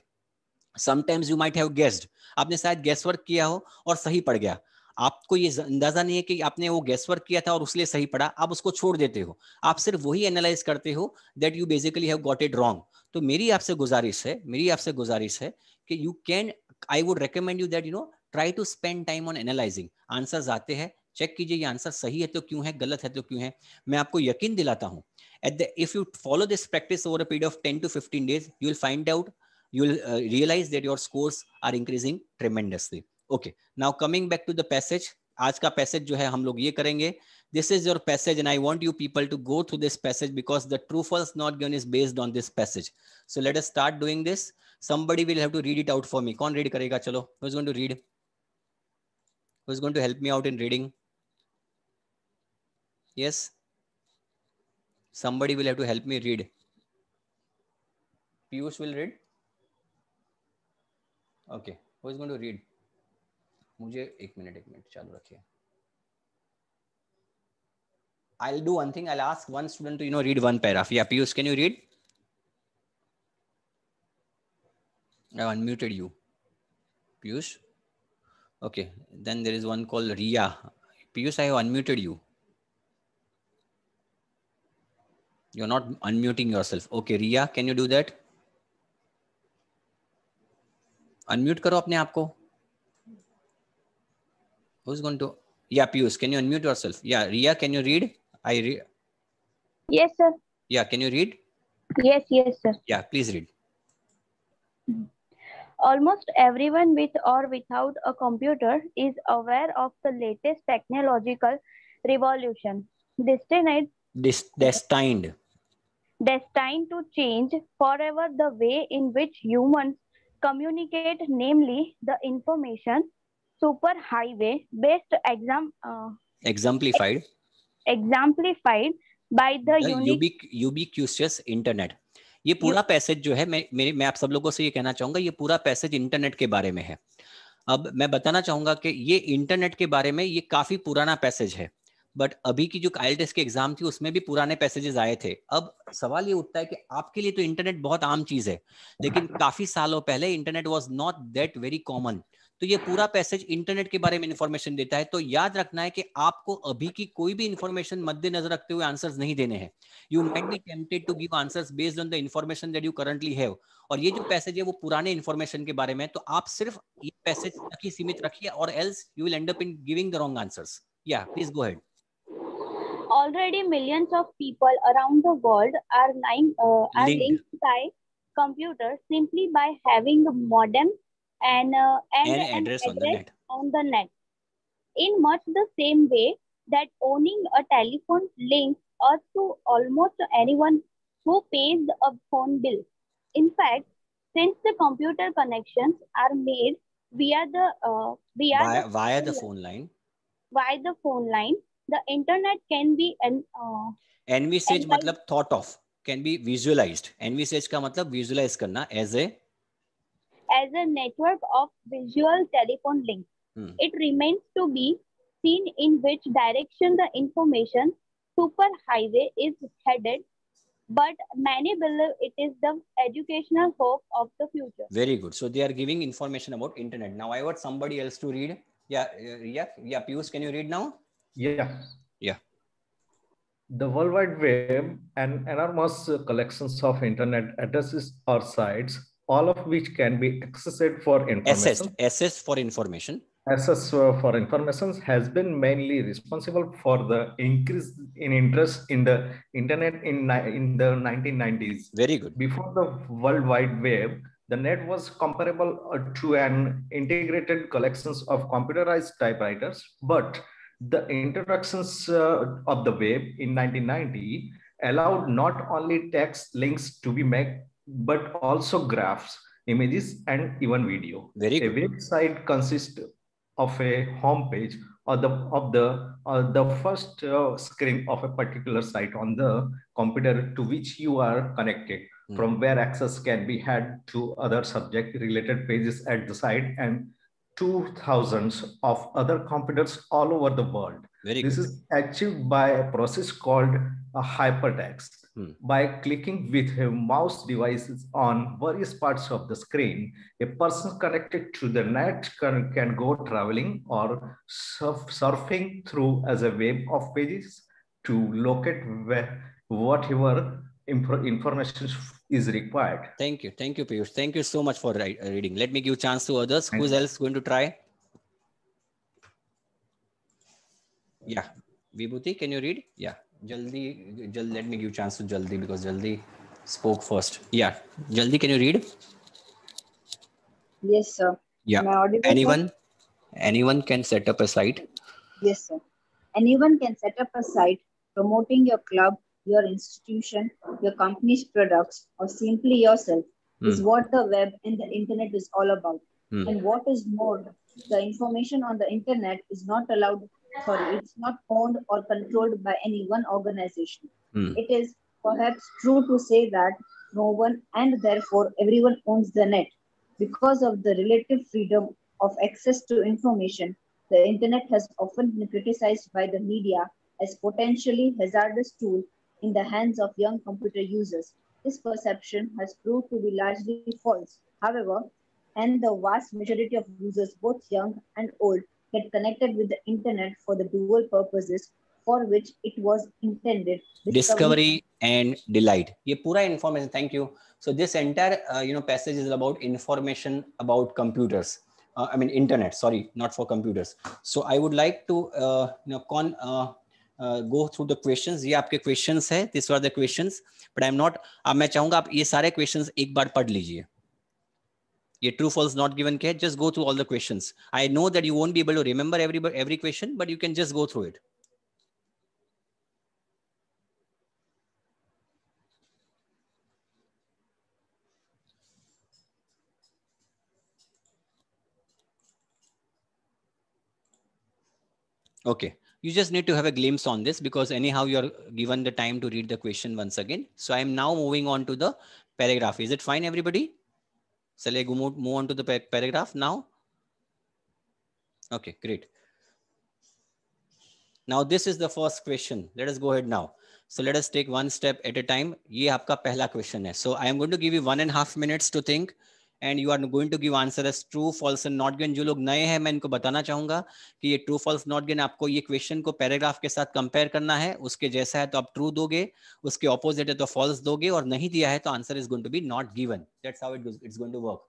sometimes you might have guessed आपने शायद गैस वर्क किया हो और सही पड़ गया आपको ये अंदाजा नहीं है कि आपने वो गैस वर्क किया था और उसलिए सही पड़ा आप उसको छोड़ देते हो आप सिर्फ वही एनालाइज करते हो that you basically have got it wrong तो मेरी आपसे गुजारिश है मेरी आपसे गुजारिश है कि you can I would recommend you that you know try to spend time on analysing answer आते हैं चेक कीजिए ये आंसर सही है तो क्यों है गलत है तो क्यों है मैं आपको यकीन दिलाता हूँ if you follow this practice over a period of 10 to 15 days you will find out you will uh, realize that your scores are increasing tremendously okay now coming back to the passage आज का पैसेज जो है हम लोग ये करेंगे this is your passage and I want you people to go through this passage because the true false not given is based on this passage so let us somebody will have to read it out for me kaun read karega chalo who is going to read who is going to help me out in reading yes somebody will have to help me read. Piyush will read. Okay, who is going to read? मुझे एक मिनट एक मिनट चालू रखिए I'll do one thing. I'll ask one student to you know read one paragraph. Yeah, Piyush, can you read? I unmuted you. Piyush. Okay. Then there is one called Ria. Piyush, I have unmuted you. You're not unmuting yourself. Okay, Ria, can you do that? Unmute karo apne aapko. Who's going to? Yeah, Pius. can you unmute yourself? Yeah, Ria, can you read? I read. Yes, sir. Yeah, can you read? Yes, yes, sir. Yeah, please read. Almost everyone with or without a computer is aware of the latest technological revolution destined. Des destined. destined to change forever the way in which humans communicate, namely the information super highway best exam uh, exemplified ex exemplified by the, the unique ubiquitous internet. ये पूरा पैसेज जो है मैं मेरे मैं आप सब लोगों से ये कहना चाहूंगा ये पूरा पैसेज इंटरनेट के बारे में है अब मैं बताना चाहूंगा कि ये इंटरनेट के बारे में ये काफी पुराना पैसेज है बट अभी की जो आई की एग्जाम थी उसमें भी पुराने पैसेजेस आए थे अब सवाल ये उठता है कि आपके लिए तो इंटरनेट बहुत आम चीज है लेकिन काफी सालों पहले internet was not that very common तो ये पूरा पैसेज इंटरनेट के बारे में इंफॉर्मेशन देता है तो याद रखना है कि आपको अभी की कोई भी इंफॉर्मेशन मद्देनजर रखते हुए आंसर्स नहीं देने हैं you might be tempted to give answers based on the information that you currently have और ये जो पैसेज है वो पुराने इन्फॉर्मेशन के बारे में तो आप सिर्फ ये पैसेज तक ही सीमित रखिए और else you will end up in giving the wrong answers या please go ahead already millions of people around the world are, lying, uh, are linked by computers simply by having a modem and, uh, and, and an address, address on, the net. on the net. In much the same way that owning a telephone links us to almost anyone who pays a phone bill. In fact, since the computer connections are made via the uh, via, via the, via the phone line via the phone line the internet can be an uh, envisage मतलब thought of can be visualized envisage का मतलब visualize करना as a as a network of visual telephone links hmm. it remains to be seen in which direction the information super highway is headed but many believe it is the educational hope of the future very good so they are giving information about internet now i want somebody else to read yeah yeah yeah Pius, can you read now yeah. Yeah. The World Wide Web and enormous collections of internet addresses or sites, all of which can be accessed for information. Accessed, for information. Access for information has been mainly responsible for the increase in interest in the internet in, in the 1990s. Very good. Before the World Wide Web, the net was comparable uh, to an integrated collections of computerized typewriters, but the introductions uh, of the web in 1990 allowed not only text links to be made, but also graphs, images, and even video. Very good. A website consists of a home page, or the of the uh, the first uh, screen of a particular site on the computer to which you are connected mm. from where access can be had to other subject related pages at the site and 2000s of other computers all over the world. Very this good. is achieved by a process called a hypertext. Hmm. By clicking with a mouse devices on various parts of the screen, a person connected to the net can, can go traveling or surf, surfing through as a web of pages to locate whatever information is required. Thank you. Thank you, Piyush. Thank you so much for reading. Let me give chance to others. Thank Who's you. else going to try? Yeah. Vibhuti, can you read? Yeah. Jaldi, jal, let me give chance to Jaldi because Jaldi spoke first. Yeah. Jaldi, can you read? Yes, sir. Yeah. Anyone? Anyone can set up a site? Yes, sir. Anyone can set up a site promoting your club your institution, your company's products, or simply yourself mm. is what the web and the internet is all about. Mm. And what is more, the information on the internet is not allowed, sorry, it's not owned or controlled by any one organization. Mm. It is perhaps true to say that no one and therefore everyone owns the net. Because of the relative freedom of access to information, the internet has often been criticized by the media as potentially hazardous tool in the hands of young computer users. This perception has proved to be largely false. However, and the vast majority of users, both young and old, get connected with the internet for the dual purposes for which it was intended discovery, discovery and delight Yeah, pura information thank you so this entire uh, you know passage is about information about computers uh, i mean internet sorry not for computers so i would like to uh, you know con uh, go through the question ये आपके क्वेश्चन है this are the question but I am not अब मैं चाहूंगा आप ये सारे क्वेश्चन एक बार पढ़ लीजिए ये ट्रू फॉल्स नॉट गिवन के just go through all the question I know that you won't be able to remember every every question but you can just go through it Okay. You just need to have a glimpse on this because anyhow you're given the time to read the question once again. So I'm now moving on to the paragraph. Is it fine, everybody? So let go move, on to the paragraph now? Okay, great. Now this is the first question. Let us go ahead now. So let us take one step at a time. ये आपका पहला question है. So I am going to give you one and a half minutes to think. And you are going to give answer as true false and not given जो लोग नए हैं मैं इनको बताना चाहूंगा कि ये ट्रू फॉल्स नॉट गेन आपको ये क्वेश्चन को पैराग्राफ के साथ कंपेयर करना है उसके जैसा है तो आप ट्रू दोगे उसके ऑपोजिट है तो फॉल्स दोगे और नहीं दिया है तो answer is going to be not given that's how it it's going to work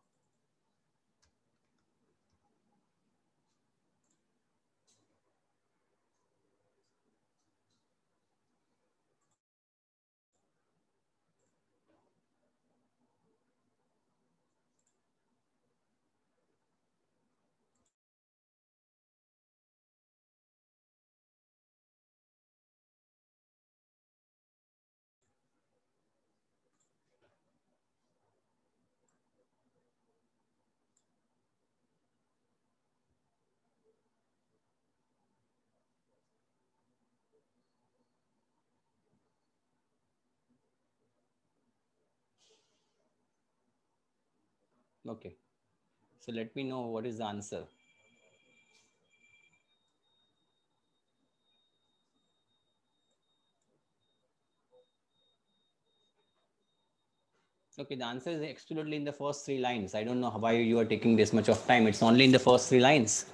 Okay. So let me know what is the answer. Okay, the answer is absolutely in the first three lines. I don't know how why you are taking this much of time. It's only in the first three lines.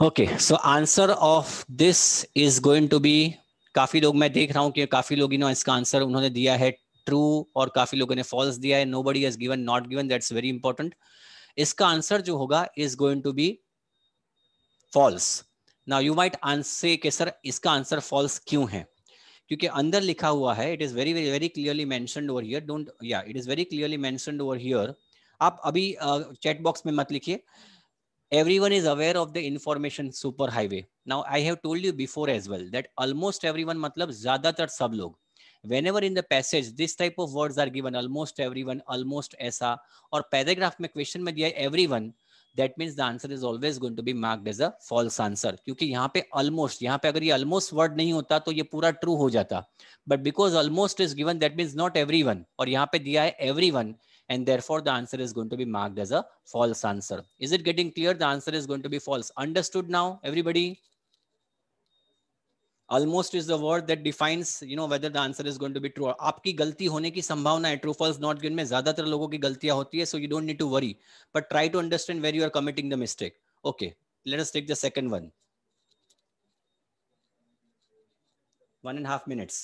Okay, so answer of this is going to be काफी लोग मैं देख रहा हूँ कि काफी लोग इन्होंने इसका आंसर उन्होंने दिया है ट्रू और काफी लोगों ने फॉल्स दिया है nobody has given not given that's very important इसका आंसर जो होगा is going to be false ना यू माइट आंसर के सर इसका आंसर फॉल्स क्यों है क्योंकि अंदर लिखा हुआ है it is very very very clearly मैं ओवर हियर डोंट या इट इज वेरी क्लियरली मैं ओवर हियर आप अभी चैट uh, बॉक्स में मत लिखिए everyone is aware of the information superhighway now i have told you before as well that almost everyone मतलब ज्यादातर सब लोग whenever in the passage this type of words are given almost everyone almost aisa or paragraph mein question mein diya hai everyone that means the answer is always going to be marked as a false answer kyunki yahan pe almost yahan pe agar ye almost word nahi hota to ye pura true ho jata but because almost is given that means not everyone aur yahan pe diya hai everyone and therefore the answer is going to be marked as a false answer is it getting clear the answer is going to be false understood now everybody almost is the word that defines you know whether the answer is going to be true aapki galti hone ki sambhavna hai true false not given mein so you don't need to worry but try to understand where you are committing the mistake okay let us take the second one one and a half minutes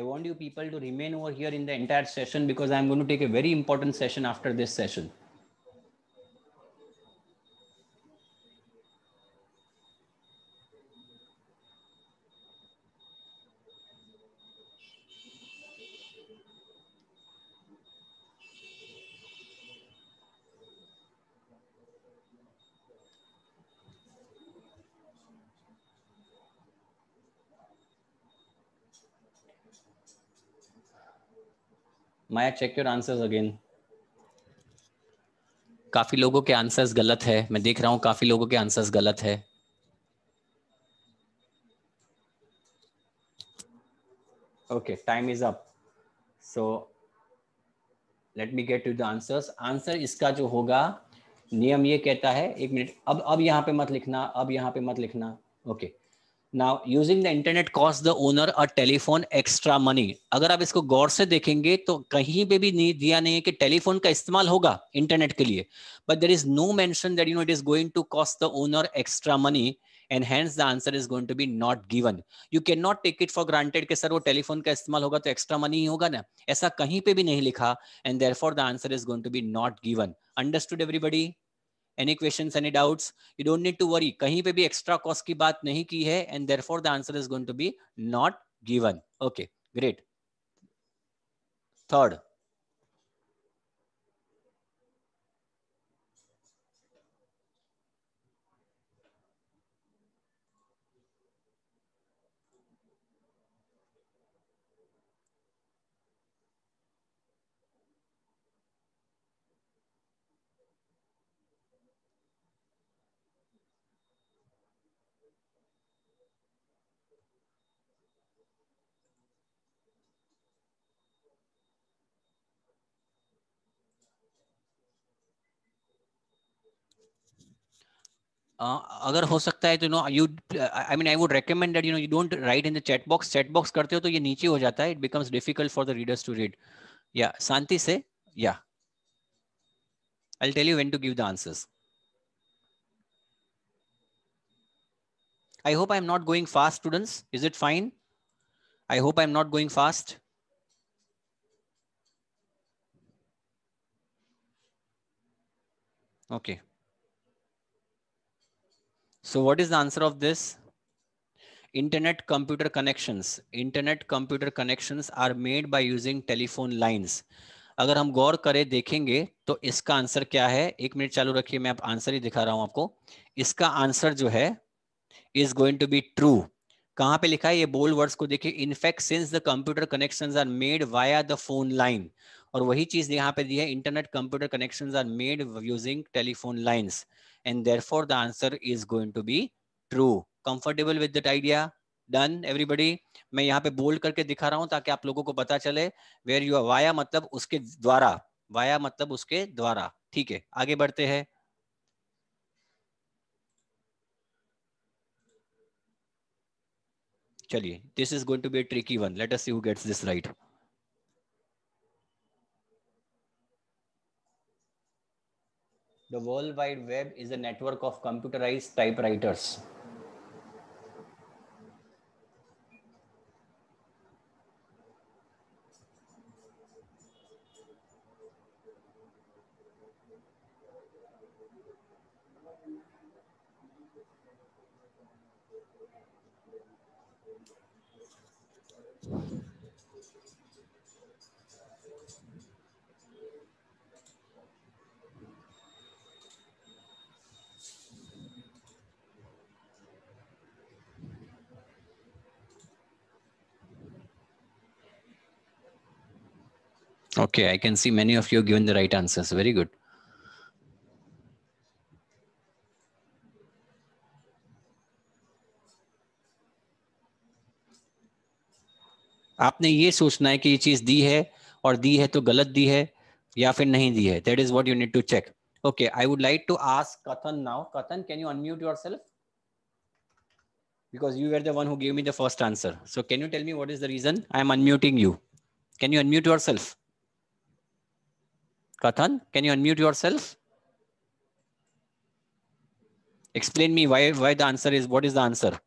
I want you people to remain over here in the entire session because I'm going to take a very important session after this session. Maya check your answers again काफी लोगों के आंसर्स गलत है मैं देख रहा हूँ काफी लोगों के आंसर्स गलत है okay time is up so let me get to the answers answer इसका जो होगा नियम ये कहता है एक मिनट अब अब यहां पे मत लिखना अब यहाँ पे मत लिखना okay okay. Now using the internet cost the owner a telephone extra money अगर आप इसको गौर से देखेंगे तो कहीं पे भी नहीं दिया नहीं है कि टेलीफोन का इस्तेमाल होगा इंटरनेट के लिए बट देर इज नो मैं that you know it is going to cost the owner extra money and hence the answer is going to be not given you can not take it for granted कि सर वो टेलीफोन का इस्तेमाल होगा तो एक्स्ट्रा मनी ही होगा ना ऐसा कहीं पे भी नहीं लिखा and therefore the answer is going to be not given understood everybody any question any doubt you don't need to worry कहीं पे भी एक्स्ट्रा कॉस्ट की बात नहीं की है and therefore the answer is going to be not given okay great third Uh, अगर हो सकता है तो no you I mean I would recommend that you know you don't write in the chat box chat box करते हो तो ये नीचे हो जाता है it becomes difficult for the readers to read या शांति से या I tell you when to give the answers I hope am not going fast students is it fine I hope I am not going fast okay Okay. So what is the answer of this? Internet computer connections. Internet computer connections are made by using telephone lines. अगर हम गौर करें देखेंगे तो इसका आंसर क्या है एक मिनट चालू रखिए मैं आप आंसर ही दिखा रहा हूं आपको इसका आंसर जो है is going to be true कहां पे लिखा है ये बोल वर्ड्स को देखिए in fact since the computer connections are made via the phone line और वही चीज यहाँ पे दी है internet computer connection are made using telephone line and therefore the answer is going to be true comfortable with that idea done everybody मैं यहाँ पे बोल्ड करके दिखा रहा हूँ ताकि आप लोगों को पता चले वेर यू वाया मतलब उसके द्वारा वाया मतलब उसके द्वारा ठीक है आगे बढ़ते हैं चलिए this is going to be a tricky one let us see who gets this right the World Wide Web is a network of computerized typewriters. Okay, I can see many of you have given the right answers. Very good. आपने ये सोचना है कि ये चीज दी है और दी है तो गलत दी है या फिर नहीं दी है that is what you need to check okay I would like to ask Kathan now Kathan can you unmute yourself because you were the one who gave me the first answer. So can you tell me what is the reason I am unmuting you? Can you unmute yourself? Kathan, can you unmute yourself? Explain me why, why the answer is, what is the answer?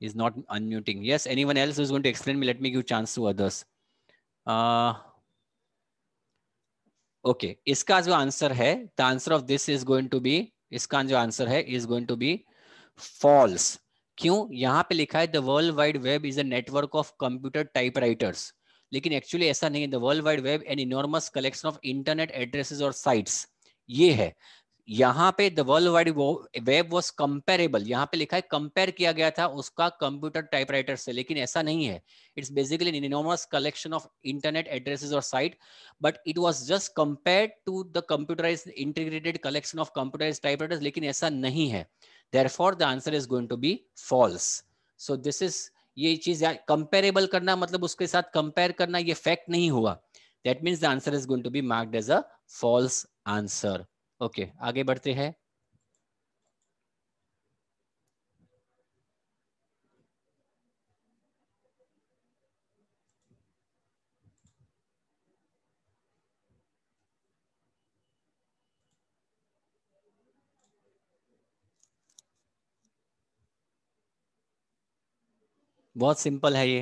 Is not unmuting. Yes, anyone else is going to explain me, let me give chance to others. Uh, okay, इसका जो answer है, the answer of this is going to be, इसका जो answer है, is going to be false. क्यों यहाँ पे लिखा है the world wide web is a network of computer typewriters लेकिन एक्चुअली ऐसा नहीं है world wide web an enormous collection of internet addresses और साइट्स ये है यहाँ पे the world wide web was comparable यहाँ पे लिखा है कंपेयर किया गया था उसका कंप्यूटर टाइपराइटर से लेकिन ऐसा नहीं है it's basically an collection of internet addresses और site but it was just compare to the computerise integrated collection of computerise typewriters लेकिन ऐसा नहीं है therefore the answer is going to be false so this is ये चीज कंपेरेबल करना मतलब उसके साथ कंपेयर करना ये फैक्ट नहीं हुआ that means the answer is going to be marked as a false answer okay आगे बढ़ते हैं बहुत सिंपल है ये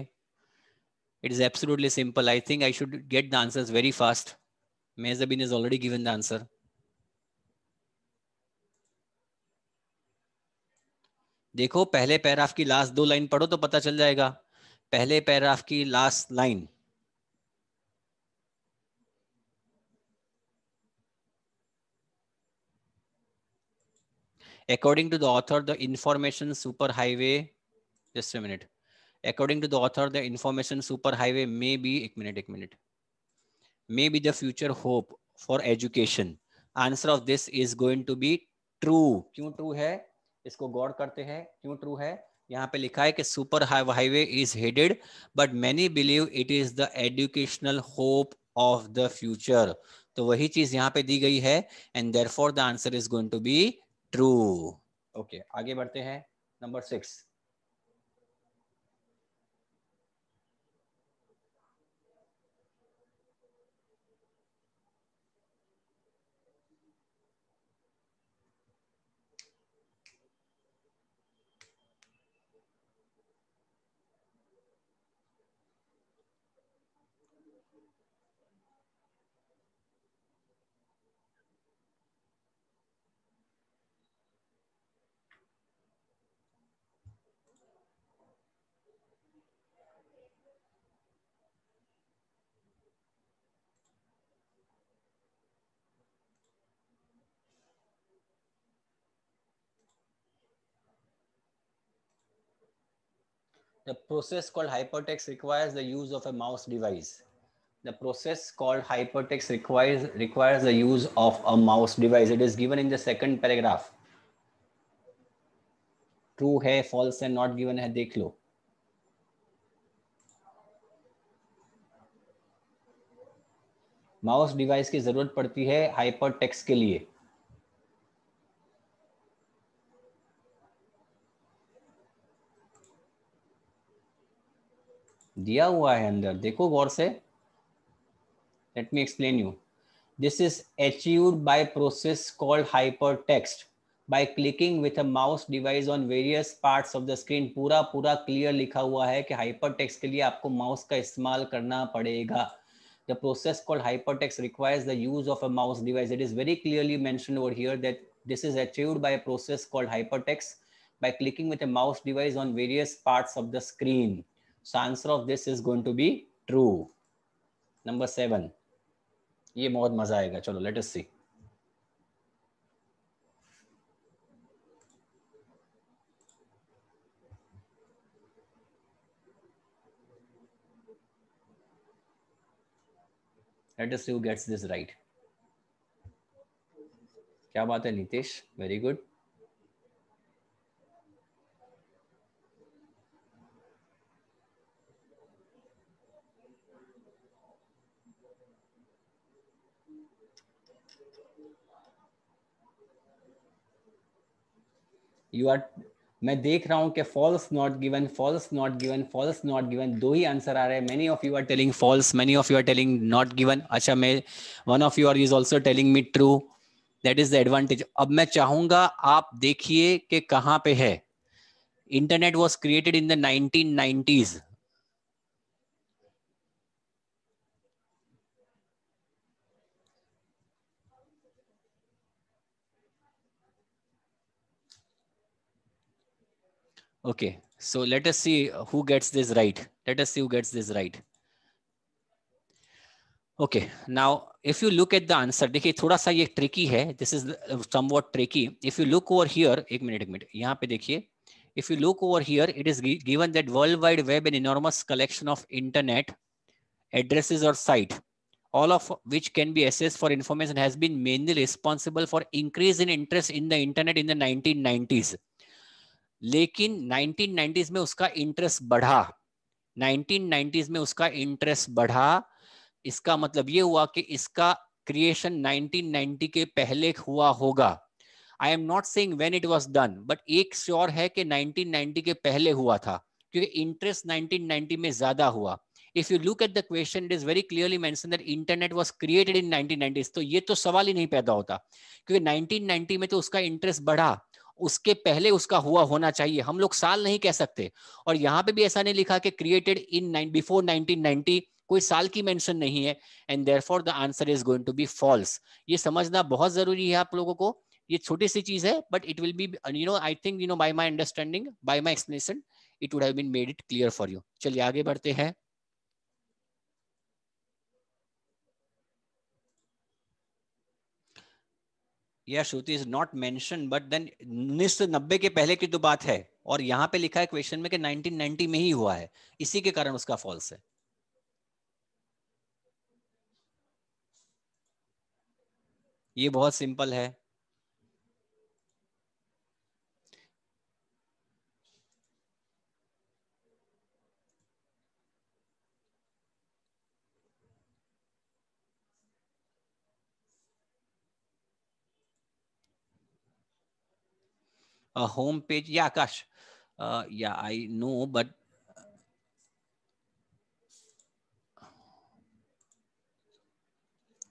it is absolutely simple I think I should get the answer very fast मेज अबिन is already given the answer देखो पहले पैराफ की लास्ट दो लाइन पढ़ो तो पता चल जाएगा पहले पैराफ की last line according to the author the information super highway just minute According to the author, the information superhighway may be, ek minute, ek minute, may be the future hope for education. Answer of this is going to be true. kyun true hai isko गौर karte hain kyun true hai यहाँ पे लिखा है कि super highway is headed but many believe it is the educational hope of the future तो वही चीज यहाँ पे दी गई है and therefore the answer is going to be true okay आगे बढ़ते हैं number six The process called hypertext requires the use of a mouse device. The process called hypertext requires, requires the use of a mouse device. It is given in the second paragraph. True hai false hai not given hai dekh lo mouse device की जरूरत पड़ती है हाइपर टेक्स के लिए दिया हुआ है अंदर देखो गौर से let me explain you this is achieved by process called hypertext by clicking with a mouse device on various parts of the screen पूरा पूरा क्लियर लिखा हुआ है कि हाइपर टेक्स्ट के लिए आपको माउस का इस्तेमाल करना पड़ेगा the process called hypertext requires the use of a mouse device it is very clearly mentioned over here that this is achieved by a process called hypertext by clicking with a mouse device on various parts of the screen So answer of this is going to be true. Number 7 ye bahut maza aayega chalo let us see let us see who gets this right kya baat hai nitesh very good you are मैं देख रहा हूँ कि false not given false not given false not given दो ही आंसर आ रहे हैं many of you are telling false many of you are telling not given अच्छा मैं one of you are is also telling me true that is the advantage अब मैं चाहूंगा आप देखिए कि कहाँ पे है internet was created in the nineteen nineties Okay, so let us see who gets this right. Let us see who gets this right. Okay, now if you look at the answer, देखिए थोड़ा सा ये tricky है. This is uh, somewhat tricky. If you look over here, एक minute, एक minute. यहाँ पे देखिए. If you look over here, it is given that World Wide Web, an enormous collection of internet addresses or site, all of which can be accessed for information, has been mainly responsible for increase in interest in the internet in the 1990s. लेकिन 1990s में उसका इंटरेस्ट बढ़ा 1990s में उसका इंटरेस्ट बढ़ा इसका मतलब ये हुआ कि इसका क्रिएशन 1990 के पहले हुआ होगा I am not saying when it was done but एक श्योर है कि 1990 के पहले हुआ था क्योंकि इंटरेस्ट 1990 में ज्यादा हुआ if you look at the question it is very clearly mention that internet was created in 1990s तो ये तो सवाल ही नहीं पैदा होता क्योंकि 1990 में तो उसका इंटरेस्ट बढ़ा उसके पहले उसका हुआ होना चाहिए हम लोग साल नहीं कह सकते और यहाँ पे भी ऐसा नहीं लिखा कि क्रिएटेड इन बिफोर 1990 कोई साल की मेंशन नहीं है and therefore the answer is going to be false ये समझना बहुत जरूरी है आप लोगों को ये छोटी सी चीज है but it will be you know I think you know by my understanding by my explanation it would have been made it clear for you चलिए आगे बढ़ते हैं यह Shruti is not mention but then उन्नीस सौ नब्बे के पहले की तो बात है और यहाँ पे लिखा है क्वेश्चन में कि 1990 में ही हुआ है इसी के कारण उसका फॉल्स है ये बहुत सिंपल है a home page. Yeah, Akash. Uh, yeah, I know, but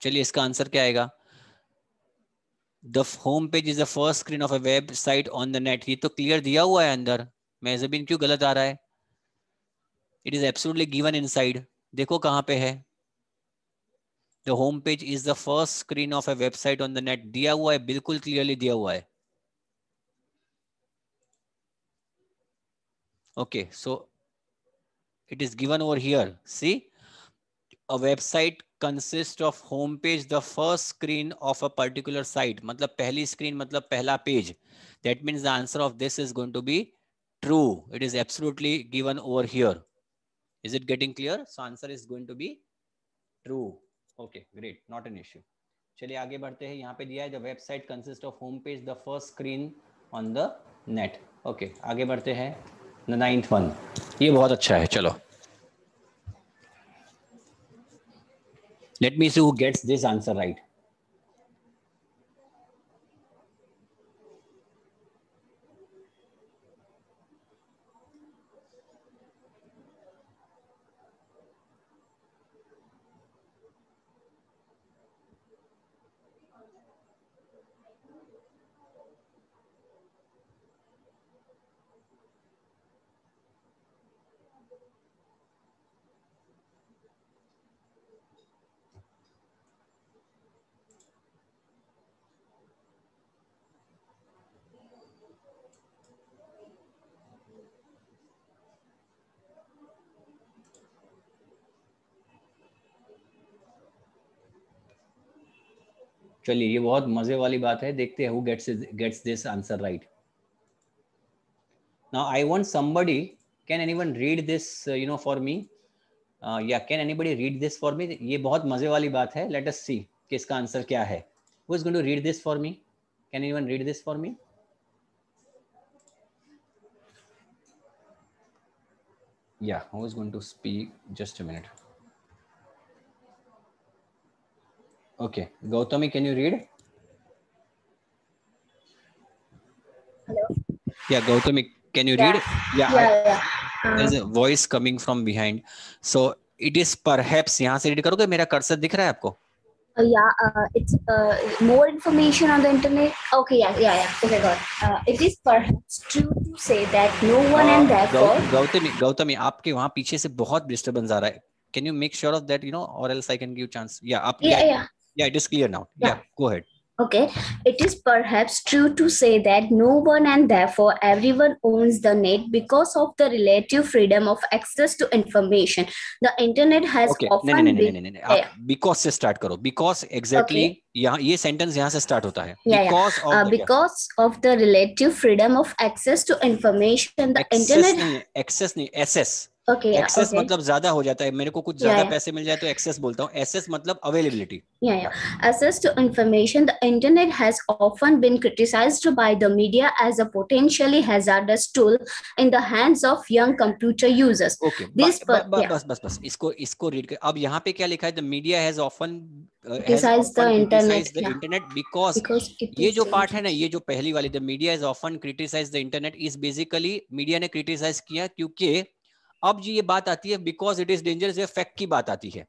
चलिए इसका आंसर क्या आएगा the home page is the first screen of a website on the net ये तो क्लियर दिया हुआ है अंदर मेजबिन क्यों गलत आ रहा है it is absolutely given inside देखो कहां पे है the home page is the first screen of a website on the net दिया हुआ है बिल्कुल क्लियरली दिया हुआ है Okay, so it is given over here. See, a website consist of home page, the first screen of a particular site. matlab pehli screen matlab pehla page. That means the answer of this is going to be true. It is absolutely given over here. Is it getting clear? So answer is going to be true. Okay, great. Not an issue. चलिए आगे बढ़ते हैं यहाँ पे दिया है the website consist of home page the first screen on the net okay आगे बढ़ते हैं नाइन्थ वन ये बहुत अच्छा है चलो let me see who gets this answer right चलिए ये बहुत मजे वाली बात है देखते हैं who gets gets this answer right now I want somebody can anyone read this you know for me या can anybody read this for me ये बहुत मजे वाली बात है लेट अस सी कि इसका आंसर क्या है who is going to read this for me can anyone read this for me या who is going to speak just a minute Okay, Gautami, can you read? Hello. Yeah, Gautami, can you yeah. read? Yeah. yeah, yeah. Uh, There's a voice coming from behind. So it is perhaps यहाँ से read करोगे मेरा cursor दिख रहा है आपको? Uh, yeah, uh, it's uh, more information on the internet. Okay, yeah, yeah, yeah. Okay, God. Uh, it is perhaps true to say that no one uh, and therefore. Gautami, Gautami, आपके वहाँ पीछे से बहुत disturbance आ रहा है. Can you make sure of that? You know, or else I can give chance. Yeah, आप. Yeah, yeah. yeah. Yeah, it is clear now. Yeah, yeah go ahead. Okay, it is perhaps true to say that no one and therefore everyone owns the net because of the relative freedom of access to information. The internet has okay. often no, No, no, no, no, no, आप because से start karo. because exactly okay. यहाँ ये sentence यहाँ से start होता है yeah, yeah. Ah, because of the relative freedom of access to information the access internet नहीं, access नहीं access ओके एक्सेस मतलब ज्यादा हो जाता है मेरे को कुछ ज्यादा yeah, yeah. पैसे मिल जाए तो एक्सेस बोलता हूँ एसेस मतलब अवेलेबिलिटी या to information the internet has often been criticised by the media as a potentially hazardous tool in the hands of young computer users okay this बस बस बस इसको इसको रीड कर अब यहाँ पे क्या लिखा है media has often internet because ये जो पार्ट है ना ये जो पहली वाली the media is often criticise the internet is basically media ने क्रिटिसाइज किया क्योंकि अब जी ये बात आती है बिकॉज इट इज डेंजरस ये फैक्ट की बात आती है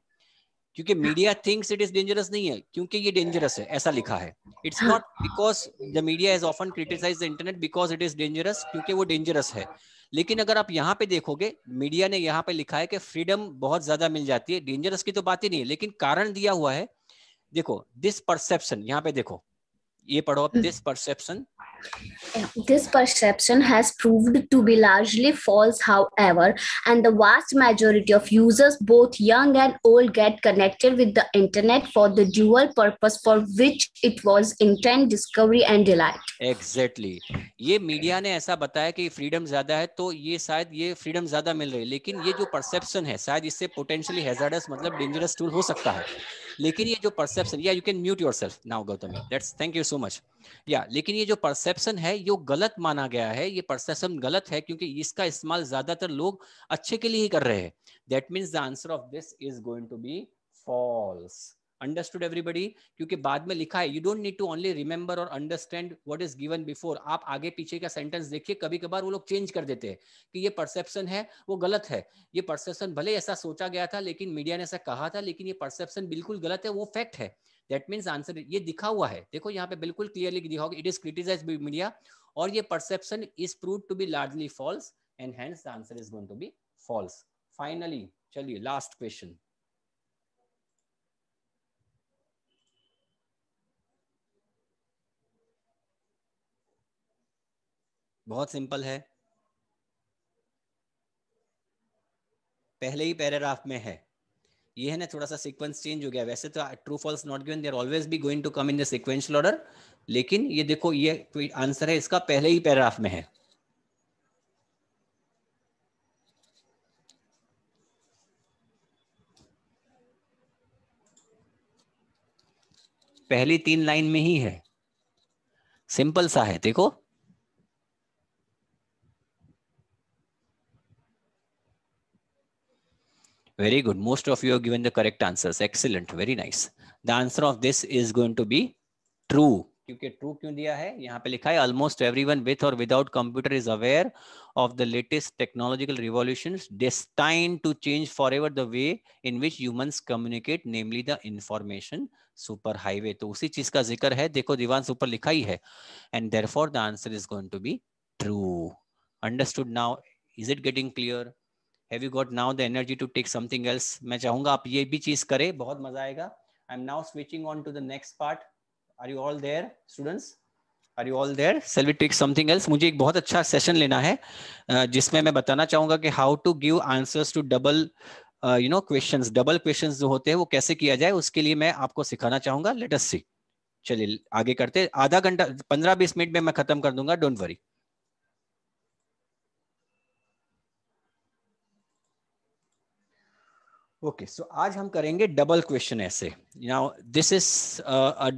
क्योंकि media thinks it is dangerous नहीं है क्योंकि ये डेंजरस है ऐसा लिखा है it's not because the media is often criticise the internet because it is dangerous क्योंकि वो डेंजरस है लेकिन अगर आप यहाँ पे देखोगे मीडिया ने यहाँ पे लिखा है कि फ्रीडम बहुत ज्यादा मिल जाती है डेंजरस की तो बात ही नहीं है लेकिन कारण दिया हुआ है देखो दिस परसेप्शन यहाँ पे देखो ये पढ़ो this perception hmm. This perception has proved to be largely false, however, and the vast majority of users, both young and old, get connected with the internet for the dual purpose for which it was intended: discovery and delight. Exactly. ये मीडिया ने ऐसा बताया कि फ्रीडम ज्यादा है तो ये शायद ये फ्रीडम ज्यादा मिल रही है लेकिन ये जो परसेप्शन है शायद इससे पोटेंशियली हेजार्डस मतलब डेंजरस टूल हो सकता है लेकिन ये जो परसेप्शन या you can mute yourself now Gautam that's thank you so much या लेकिन ये जो परसेप्शन परसेप्शन है ये गलत माना गया है ये परसेप्शन गलत है क्योंकि इसका इस्तेमाल ज्यादातर लोग अच्छे के लिए ही कर रहे हैं that means the answer of this is going to be false understood everybody क्योंकि बाद में लिखा है you don't need to only remember और understand what is given before आप आगे पीछे का सेंटेंस देखिए कभी कभार वो लोग चेंज कर देते हैं कि ये परसेप्शन है वो गलत है ये परसेप्शन भले ऐसा सोचा गया था लेकिन मीडिया ने ऐसा कहा था लेकिन ये परसेप्शन बिल्कुल गलत है वो फैक्ट है दैट मीन्स आंसर ये दिखा हुआ है देखो यहाँ पे बिल्कुल क्लियरली दिखा होगा इट इज क्रिटिसाइज मीडिया और ये perception is prove to be largely false and hence the answer is going to be false finally चलिए लास्ट क्वेश्चन बहुत सिंपल है पहले ही पैराग्राफ में है ये है ना थोड़ा सा सीक्वेंस चेंज हो गया वैसे तो true false not given there always be going to come in the sequential order लेकिन ये देखो ये आंसर है इसका पहले ही पैराग्राफ में है पहली तीन लाइन में ही है सिंपल सा है देखो Very good. Most of you have given the correct answers. Excellent. Very nice. The answer of this is going to be true. क्योंकि ट्रू क्यों दिया है यहाँ पे लिखा है ऑलमोस्ट एवरीवन विथ और without computer is aware of the latest technological revolution destined to change forever the way in which humans communicate namely the information super highway तो उसी चीज का जिक्र है देखो दिवान ऊपर लिखा ही है and therefore the answer is going to be true understood now is it getting clear have you got now the energy to take something else मैं चाहूंगा आप ये भी चीज करें बहुत मजा आएगा I am now switching on to the next part are you all there students are you all there shall we take something else मुझे एक बहुत अच्छा सेशन लेना है जिसमें मैं बताना चाहूंगा कि how to give answers to double you know question double question जो होते हैं वो कैसे किया जाए उसके लिए मैं आपको सिखाना चाहूंगा लेट अस सी चलिए आगे करते आधा घंटा पंद्रह बीस मिनट में मैं खत्म कर दूंगा डोंट वरी ओके सो आज हम करेंगे double question essay now this is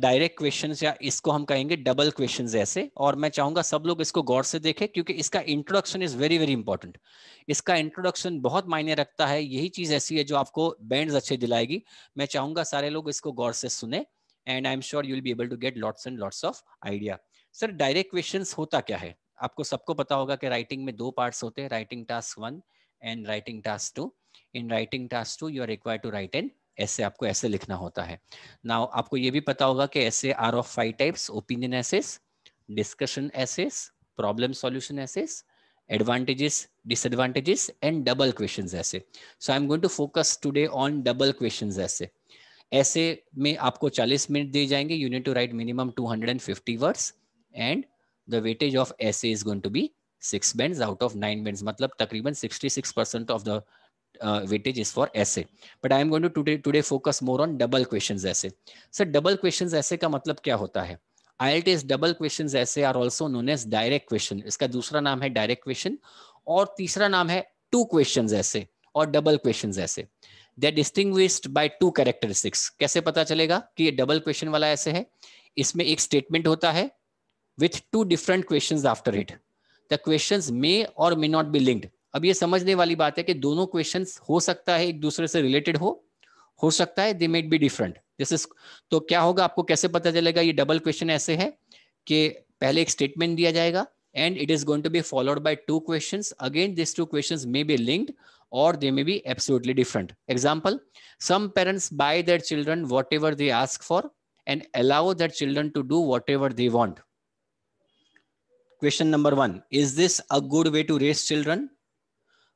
direct question या इसको हम कहेंगे डबल क्वेश्चन ऐसे और मैं चाहूंगा सब लोग इसको गौर से देखें क्योंकि इसका introduction is very very important इसका इंट्रोडक्शन बहुत मायने रखता है यही चीज ऐसी है जो आपको बैंड अच्छे दिलाएगी मैं चाहूंगा सारे लोग इसको गौर से सुने and I am sure you'll be able to get lots and lots of idea sir direct question होता क्या है आपको सबको पता होगा कि राइटिंग में दो पार्ट होते हैं writing task one and writing task two in writing task two you are require to write an essay आपको ऐसे लिखना होता है नाउ आपको ये भी पता होगा कि essay are of five types opinion essays discussion essays problem solution essays advantages disadvantages and double questions essay so I am going to focus on on double essay essay ऐसे में आपको 40 मिनट दिए जाएंगे you need to write minimum 250 words and the weightage of essay is going to be six band out of nine band मतलब तकरीबन 66 percent of the uh, weightage is for essay but I am going to today today focus more on double questions essay sir double questions essay का मतलब क्या होता है IELTS double questions essay are also known as direct question इसका दूसरा नाम है डायरेक्ट क्वेश्चन और तीसरा नाम है टू क्वेश्चंस ऐसे और double questions essay they distinguished by two characteristics कैसे पता चलेगा कि ये डबल क्वेश्चन वाला ऐसे है इसमें एक स्टेटमेंट होता है with two different questions after it the questions may और मे नॉट बी लिंक्ड अब ये समझने वाली बात है कि दोनों क्वेश्चन हो सकता है एक दूसरे से रिलेटेड हो हो सकता है दे मेट बी डिफरेंट जैसे तो क्या होगा आपको कैसे पता चलेगा ये डबल क्वेश्चन ऐसे है कि पहले एक स्टेटमेंट दिया जाएगा and it is going to be followed by two question again this two question may be linked or they may be absolutely different. Example, some parents buy their children whatever they ask for and allow their children to do whatever they want. Question number one, is this a good way to raise children?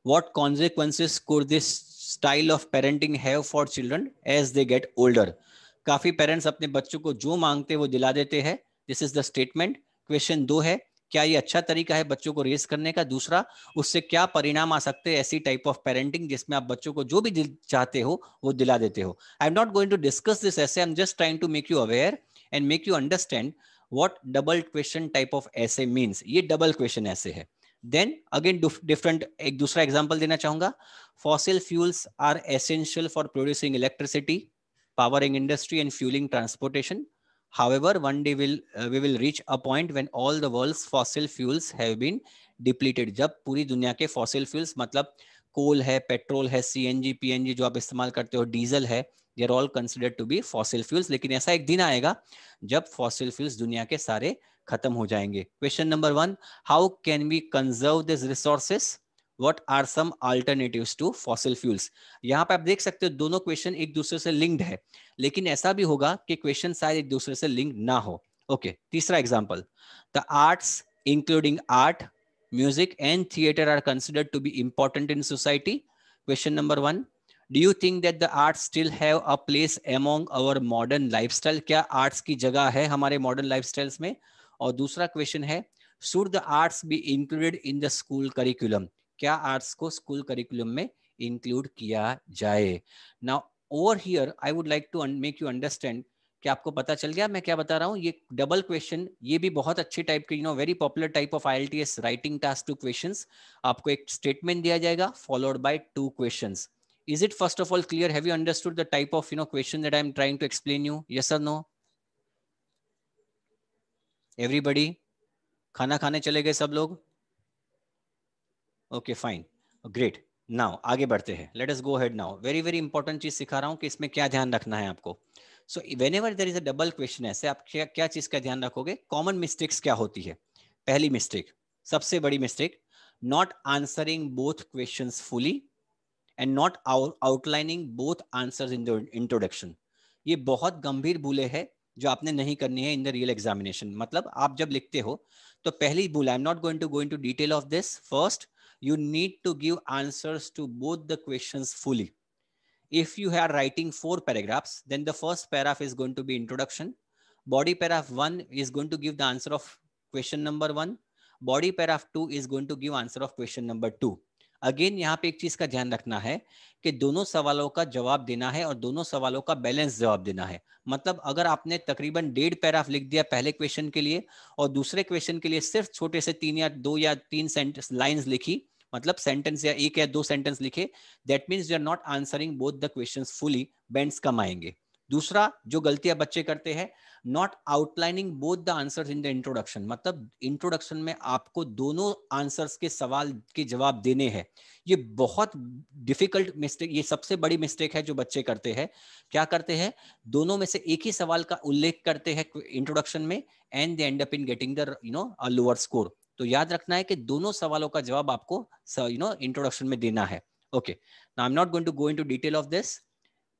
what consequences could this style of parenting have for children as they get older काफी पेरेंट्स अपने बच्चों को जो मांगते वो दिला देते हैं this is the statement question दो है क्या ये अच्छा तरीका है बच्चों को रेस करने का दूसरा उससे क्या परिणाम आ सकते हैं ऐसी टाइप ऑफ पेरेंटिंग जिसमें आप बच्चों को जो भी चाहते हो वो दिला देते हो I am not going to discuss this essay I am just trying to make you aware and make you understand what double question type of essay means ये डबल क्वेश्चन ऐसे है देन अगेन डिफरेंट एक दूसरा एग्जाम्पल देना चाहूंगा fossil fuels are essential for producing electricity powering industry and fueling transportation However, one day will uh, we will reach a point when all the world's fossil fuels have been depleted. जब पूरी दुनिया के fossil fuels मतलब कोल है पेट्रोल है C N G P N G जो आप इस्तेमाल करते हो डीजल है they are all considered to be fossil fuels लेकिन ऐसा एक दिन आएगा जब फॉसिल फ्यूल्स दुनिया के सारे uh, खत्म हो जाएंगे question number one how can we conserve this resources what are some alternative to fossil fuels यहाँ पे आप देख सकते हो दोनों क्वेश्चन एक दूसरे से लिंक्ड है लेकिन ऐसा भी होगा कि क्वेश्चन शायद एक दूसरे से लिंक ना हो ओके okay, तीसरा example the arts including art music and theatre are considered to be important in society question number one do you think that the art still have a place among our modern lifestyle क्या आर्ट्स की जगह है हमारे मॉडर्न लाइफ स्टाइल्स में और दूसरा क्वेश्चन है should arts be included in the school curriculum क्या आर्ट्स को स्कूल करिकुलम में इंक्लूड किया जाए now over here I would like to make you understand क्या आपको पता चल गया मैं क्या बता रहा हूँ ये डबल क्वेश्चन ये भी बहुत अच्छे टाइप के you know very popular type of I writing task two question आपको एक स्टेटमेंट दिया जाएगा followed by two question is it first of all clear have you understood the type of you know question that I am trying to explain you yes sir no everybody खाना खाने चले गए सब लोग ओके फाइन ग्रेट नाउ आगे बढ़ते हैं let us go head now very very important चीज सिखा रहा हूँ कि इसमें क्या ध्यान रखना है आपको so whenever there is a double question essay आप क्या क्या चीज का ध्यान रखोगे कॉमन मिस्टेक्स क्या होती है पहली मिस्टेक सबसे बड़ी mistake not answering both question fully and not outlining both answer in the introduction ये बहुत गंभीर भूले है जो आपने नहीं करनी है इन द रियल एग्जामिनेशन मतलब आप जब लिखते हो तो पहली बुल I am not going to go into detail of this first you need to give answers to both the question fully if you are writing four paragraphs then the first paragraph is going to be introduction body paragraph one is going to give the answer of question number one body paragraph two is going to give answer of question number two again यहाँ पे एक चीज का ध्यान रखना है कि दोनों सवालों का जवाब देना है और दोनों सवालों का बैलेंस जवाब देना है मतलब अगर आपने तकरीबन डेढ़ पैराफ लिख दिया पहले क्वेश्चन के लिए और दूसरे क्वेश्चन के लिए सिर्फ छोटे से तीन या दो या तीन सेंटेंस लाइन्स लिखी मतलब सेंटेंस या एक या दो सेंटेंस लिखे that means you are not answering both the question fully bands कम आएंगे दूसरा जो गलतियां बच्चे करते हैं not outlining both the answer in the introduction मतलब इंट्रोडक्शन में आपको दोनों आंसर्स के सवाल के जवाब देने हैं ये बहुत डिफिकल्ट मिस्टेक ये सबसे बड़ी मिस्टेक है जो बच्चे करते हैं क्या करते हैं दोनों में से एक ही सवाल का उल्लेख करते हैं इंट्रोडक्शन में and they end up in getting the you know a lower score तो याद रखना है कि दोनों सवालों का जवाब आपको यू नो इंट्रोडक्शन में देना है okay I am not going to go into detail of this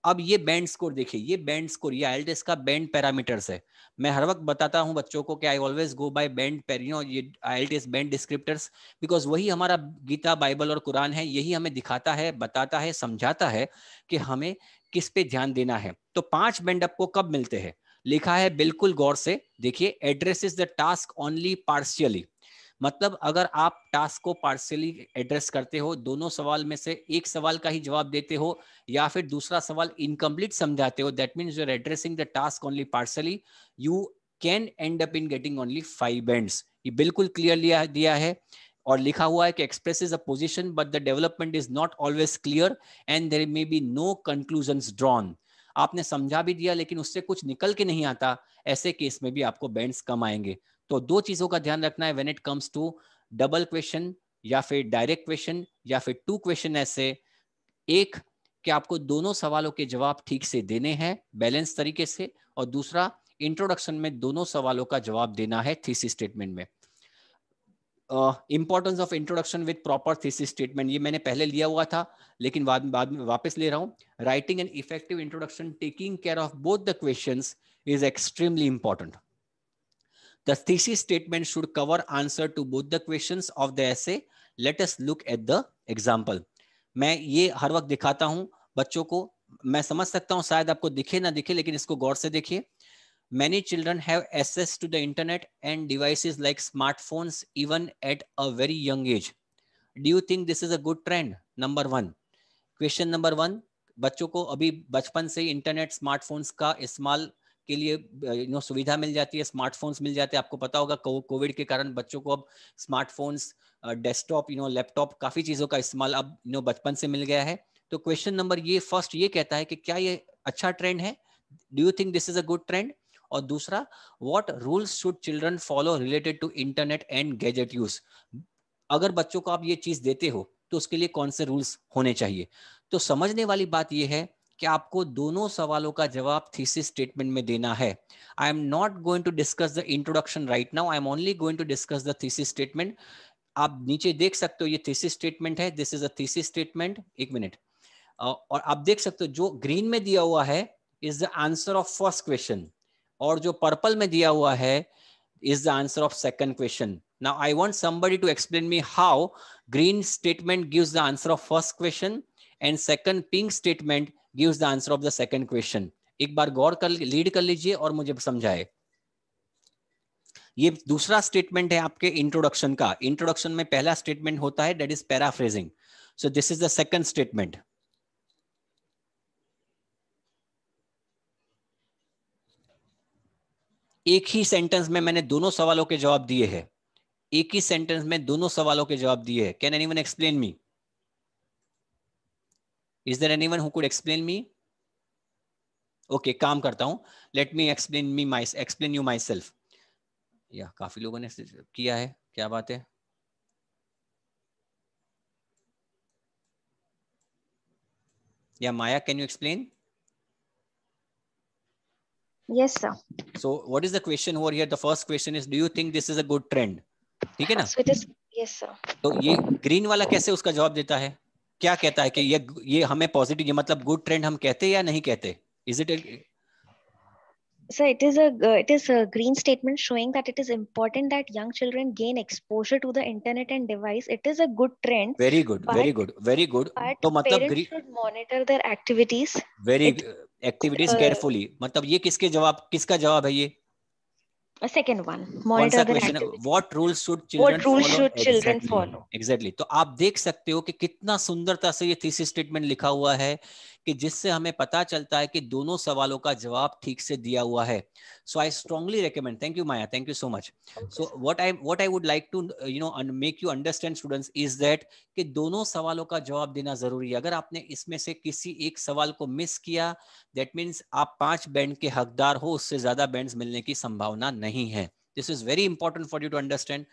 अब ये बैंड स्कोर देखिए ये बैंड स्कोर ये आई का बैंड पैरामीटर्स है मैं हर वक्त बताता हूँ बच्चों को कि I always go by band पेरियो ये आई बैंड डिस्क्रिप्टर्स बिकॉज वही हमारा गीता बाइबल और कुरान है यही हमें दिखाता है बताता है समझाता है कि हमें किस पे ध्यान देना है तो पांच बैंड आपको कब मिलते हैं लिखा है बिल्कुल गौर से देखिए address is the task only partially मतलब अगर आप टास्क को पार्सली एड्रेस करते हो दोनों सवाल में से एक सवाल का ही जवाब देते हो या फिर दूसरा सवाल इनकम्प्लीट समझाते हो that mean you're addressing the task only partially you can end up in getting only five band ये बिल्कुल क्लियर लिया दिया है और लिखा हुआ है कि express is a position but the development is not always clear and there may be no conclusion drawn आपने समझा भी दिया लेकिन उससे कुछ निकल के नहीं आता ऐसे केस में भी आपको बैंड्स कम आएंगे तो दो चीजों का ध्यान रखना है when it comes to double question या फिर डायरेक्ट क्वेश्चन या फिर टू क्वेश्चन ऐसे एक कि आपको दोनों सवालों के जवाब ठीक से देने हैं बैलेंस तरीके से और दूसरा इंट्रोडक्शन में दोनों सवालों का जवाब देना है थीसी स्टेटमेंट में importance of introduction with proper thesis statement ये मैंने पहले लिया हुआ था लेकिन बाद में बाद में वापस ले रहा हूँ writing and effective introduction taking care of both the question is extremely important The thesis statement should cover answer to both the questions of the essay. Let us look at the example. main ye har waqt dikhata hu bachcho ko main samajh sakta hu shayad aapko dikhe na dikhe lekin isko gaur se dekhiye many children have access to the internet and devices like smartphones even at a very young age do you think this is a good trend number 1 question number 1 बच्चों को अभी बचपन से ही इंटरनेट स्मार्टफोन्स का इस्तेमाल के लिए यू नो सुविधा मिल जाती है स्मार्टफोन्स मिल जाते हैं आपको पता होगा कोविड के कारण बच्चों को अब smartphones desktop you know laptop काफ़ी चीज़ों का इस्तेमाल अब यू नो बचपन से मिल गया है तो क्वेश्चन नंबर ये फर्स्ट ये कहता है कि क्या ये अच्छा ट्रेंड है do you think this is a good trend और दूसरा what rules should children follow related to internet and gadget use अगर बच्चों को आप ये चीज देते हो तो उसके लिए कौन से रूल्स होने चाहिए तो समझने वाली बात यह है कि आपको दोनों सवालों का जवाब थीसिस स्टेटमेंट में देना है I am not going to discuss the introduction right now I am only going to discuss the thesis statement आप नीचे देख सकते हो ये थीसिस स्टेटमेंट है this is a thesis statement एक मिनट और आप देख सकते हो जो ग्रीन में दिया हुआ है is the answer of first question और जो पर्पल में दिया हुआ है is the answer of second question now I want somebody to explain me how green statement gives the answer of first question and second pink statement gives the answer of the second question एक बार गौर कर लीड कर लीजिए और मुझे समझाए ये दूसरा स्टेटमेंट है आपके इंट्रोडक्शन का इंट्रोडक्शन में पहला स्टेटमेंट होता है that is paraphrasing so this is the second statement एक ही सेंटेंस में मैंने दोनों सवालों के जवाब दिए हैं एक ही सेंटेंस में दोनों सवालों के जवाब दिए हैं can anyone explain me is there any one who explain me okay काम करता हूँ let me explain me my explain you myself या काफी लोगों ने किया है क्या बात है या Maya can you explain yes sir so what is the question over here the first question is do you think this is a good trend ठीक है ना so it is yes sir तो ये ग्रीन वाला कैसे उसका जवाब देता है क्या कहता है कि ये ये हमें पॉजिटिव ये मतलब गुड ट्रेंड हम कहते या नहीं कहते is it So it is a uh, it is a green statement showing that it is important that young children gain exposure to the internet and device. It is a good trend. Very good, but, very good, very good. But तो मतलब parents should monitor their activities. Very it, activities uh, carefully. मतलब ये किसके जवाब किसका जवाब है ये A second one. Monitor the question What rules should children What rules follow? should exactly. children follow? Exactly. तो आप देख सकते हो कि कितना सुंदरता से ये थीसिस स्टेटमेंट लिखा हुआ है कि जिससे हमें पता चलता है कि दोनों सवालों का जवाब ठीक से दिया हुआ है so I strongly recommend thank you Maya thank you so much so what I what I would like to you know make you understand students is that कि दोनों सवालों का जवाब देना जरूरी है अगर आपने इसमें से किसी एक सवाल को मिस किया दैट मीन्स आप पांच बैंड के हकदार हो उससे ज्यादा बैंड मिलने की संभावना नहीं है this is very important for you to understand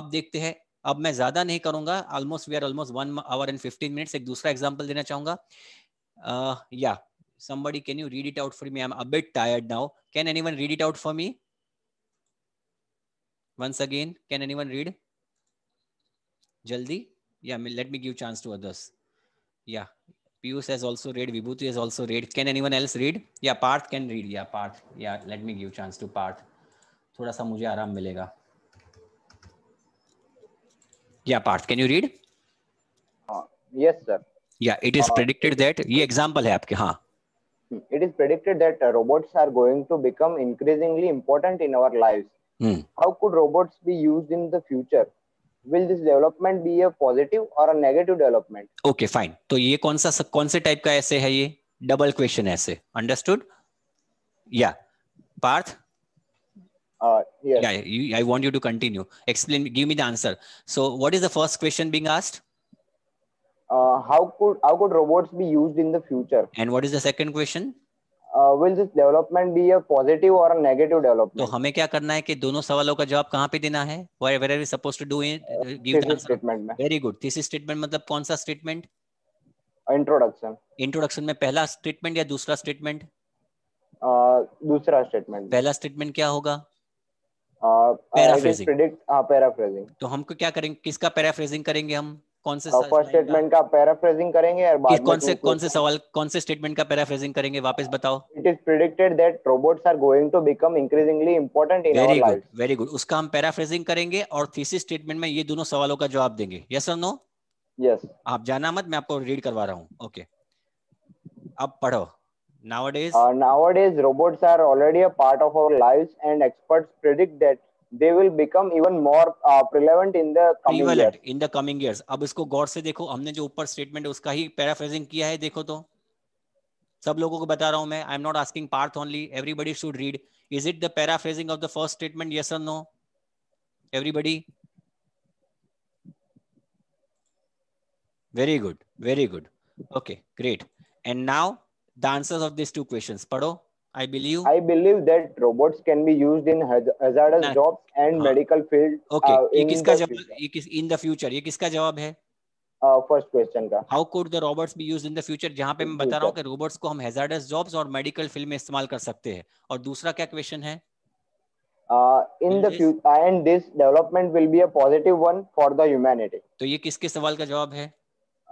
अब देखते हैं अब मैं ज्यादा नहीं करूंगा almost we are almost one hour and fifteen minutes एक दूसरा एग्जाम्पल देना चाहूंगा Uh, yeah, somebody, can you read it out for me? I'm a bit tired now. Can anyone read it out for me? Once again, can anyone read? Jaldi? Yeah, let me give chance to others. Yeah, Piyush has also read. Vibhuti has also read. Can anyone else read? Yeah, Parth can read. Yeah, Parth. Yeah, let me give chance to Parth. थोड़ा सा मुझे आराम मिलेगा Yeah, Parth, can you read? Uh, yes, sir. yeah it is uh, predicted that ये example है आपके हाँ it is predicted that uh, robots are going to become increasingly important in our lives hmm. how could robots be used in the future will this development be a positive or a negative development okay fine तो ये कौन सा कौन से टाइप का ऐसे है ये डबल क्वेश्चन ऐसे अंडरस्टूड या Partha Uh, yes. Yeah, you, I want you to continue. Explain. Give me the answer. So, what is the first question being asked? uh, how could how could robots be used in the future? And what is the second question? Uh, will this development be a positive or a negative development? तो हमें क्या करना है कि दोनों सवालों का जवाब कहाँ पे देना है? Where where are we supposed to do it? Give the answer. statement में. Very good. thesis statement मतलब कौन सा statement? Introduction. Introduction में पहला statement या दूसरा statement? Uh, दूसरा statement. पहला statement क्या होगा? predict uh, paraphrasing तो हमको क्या करेंगे किसका पैराफ्रेजिंग करेंगे हम कौन से फर्स्ट स्टेटमेंट का पैराफ्रेजिंग करेंगे और बाद कौन से कौन से सवाल कौन से स्टेटमेंट का पैराफ्रेजिंग करेंगे वापस बताओ it is predicted that robots are going to become increasingly important in very good very good उसका हम पैराफ्रेजिंग करेंगे और थीसिस स्टेटमेंट में ये दोनों सवालों का जवाब देंगे यस और नो यस आप जाना मत मैं आपको रीड करवा रहा हूँ ओके okay. अब पढ़ो nowadays uh, nowadays robots are already a part of our lives and experts predict that they will become even more prevalent in the prevalent in the coming years अब इसको गौर से देखो हमने जो ऊपर स्टेटमेंट उसका ही पैराफ्रेजिंग किया है देखो तो सब लोगों को बता रहा हूं मैं I am not asking Parth only everybody should read is it the paraphrasing of the first statement yes और no everybody very good very good okay great and now the answers of these two questions padho I believe. I believe that robots can be used in hazardous nah. jobs and Haan. medical field. Okay. Uh, in, the जवाब? ये in the future? ये किसका जवाब है? फर्स्ट uh, क्वेश्चन का how could the robots be in the future जहां पे मैं बता रहा कि रोबोट्स को हम जॉब्स और मेडिकल फील्ड में इस्तेमाल कर सकते हैं और दूसरा क्या क्वेश्चन है in the end this development will be a positive one for the humanity तो ये किसके सवाल का जवाब है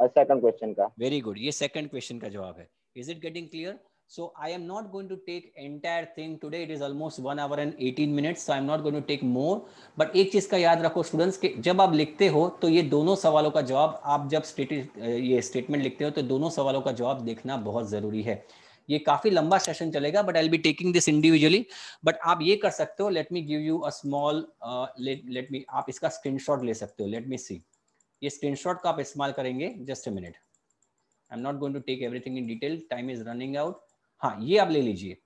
सेकंड uh, क्वेश्चन का वेरी गुड ये सेकंड क्वेश्चन का जवाब है is it getting clear So I am not going to take entire thing today. It is almost one hour and 18 minutes. So I am not going to take more. But एक चीज का याद रखो स्टूडेंट्स के जब आप लिखते हो तो ये दोनों सवालों का जवाब आप जब स्टेट ये स्टेटमेंट लिखते हो तो दोनों सवालों का जवाब देखना बहुत जरूरी है ये काफी लंबा सेशन चलेगा but I be taking this individually but आप ये कर सकते हो let me give you a small let me आप इसका स्क्रीनशॉट ले सकते हो लेट मी सी ये स्क्रीनशॉट का आप इस्तेमाल करेंगे just a minute I am not going to take everything in detail time is running out हाँ ये आप ले लीजिए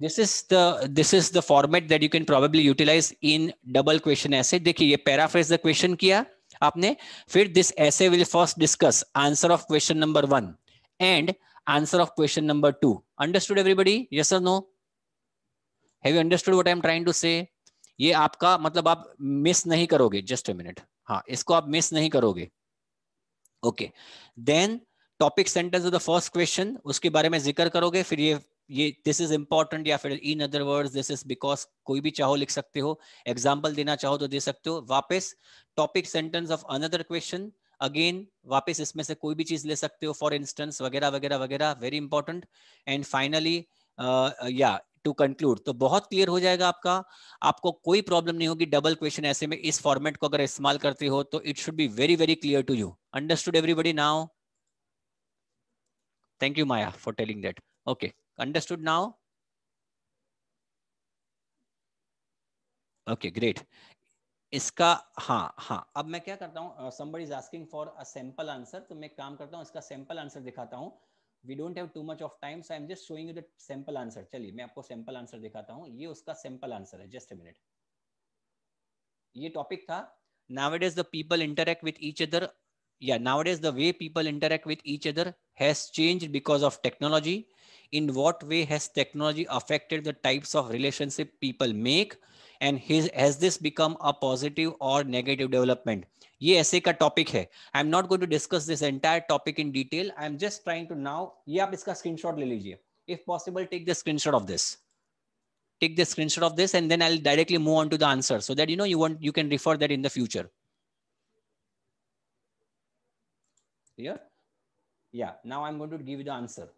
this is the this is the format that you can probably utilize in double question essay देखिए ये पैराफ्रेज द क्वेश्चन किया आपने फिर this essay will first discuss answer of question number one and answer of question number two understood everybody yes sir no have you understood what I am trying to say ये आपका मतलब आप मिस नहीं करोगे जस्ट अ मिनट हाँ इसको आप मिस नहीं करोगे okay then topic sentence of the first question उसके बारे में जिक्र करोगे फिर ये ये दिस इज इंपॉर्टेंट या फिर in other words this is because कोई भी चाहो लिख सकते हो एग्जाम्पल देना चाहो तो दे सकते हो वापस topic sentence of another question again वापस इसमें से कोई भी चीज ले सकते हो फॉर इंस्टेंस वगैरह वगैरह वगैरह वेरी इंपॉर्टेंट एंड फाइनली या टू कंक्लूड तो बहुत क्लियर हो जाएगा आपका आपको कोई प्रॉब्लम नहीं होगी डबल क्वेश्चन ऐसे में इस फॉर्मेट को अगर इस्तेमाल करते हो तो it should be very very clear to you understood everybody now Thank you, Maya, for telling that. Okay, understood now? Okay, great. इसका हाँ हाँ अब मैं क्या करता हूँ somebody is asking for a sample answer तो मैं काम करता हूँ इसका सैम्पल आंसर दिखाता हूँ we don't have too much of time so I am just showing you the sample answer चलिए मैं आपको सैम्पल आंसर दिखाता हूँ ये उसका सैम्पल आंसर है जस्ट अ मिनट ये टॉपिक था nowadays the people interact with each other या is the way people interact with each other has changed because of technology? In what way has technology affected the types of relationship people make? And his, has this become a positive or negative development? ये ऐसे का टॉपिक है I am not going to discuss this entire topic in detail I am just trying to now ये आप इसका स्क्रीनशॉट ले लीजिए if possible take the screenshot of this take the screenshot of this and then I directly move on to the answer so that you know you want you can refer that in the future clear Yeah, now I'm going to give you the answer.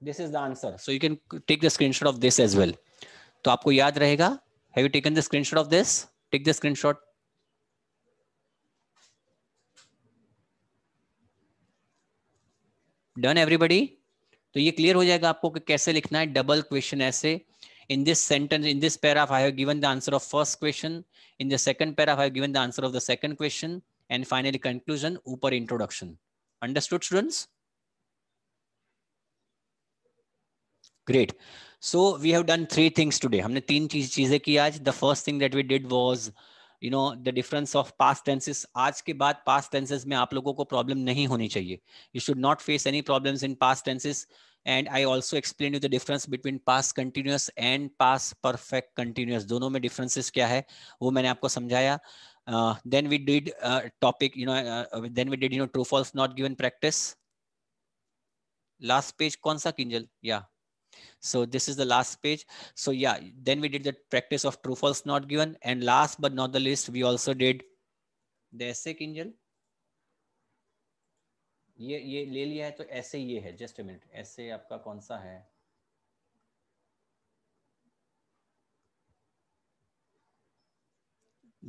this is the answer so you can take the screenshot of this as well to aapko yaad rahega have you taken the screenshot of this take the screenshot done everybody तो ये क्लियर हो जाएगा आपको कि कैसे लिखना है डबल क्वेश्चन ऐसे in this sentence in this paragraph I given the answer of first question in the second paragraph I given the answer of the second question and finally conclusion ऊपर introduction understood students great so we have done three things today हमने तीन चीजें की आज the first thing that we did was you know the difference of past tenses आज के बाद पास टेंसेस में आप लोगों को प्रॉब्लम नहीं होनी चाहिए you should not face any problem in past tenses and I also explain you the difference between past continuous and past perfect continuous दोनों में डिफरेंसेस क्या है वो मैंने आपको समझाया then we did topic you know then we did you know true false not given practice last page कौन सा किंजल या yeah. So this is the last page. So yeah, then we did the practice of true false not given. And last but not the least, we also did the essay Kinjal. ye ye le liya hai to aise ye hai just a minute ऐसे aapka kaun sa hai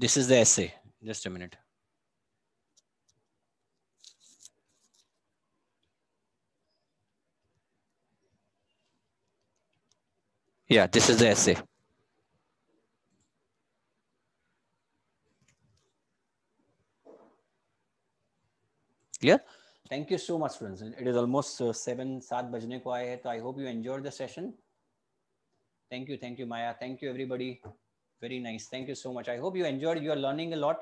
this is the essay just a minute Yeah, this is the essay. Yeah. Thank you so much, friends. It is almost uh, 7, 7 bajne hai, so I hope you enjoyed the session. Thank you, thank you, Maya. Thank you, everybody. Very nice. Thank you so much. I hope you enjoyed. You are learning a lot.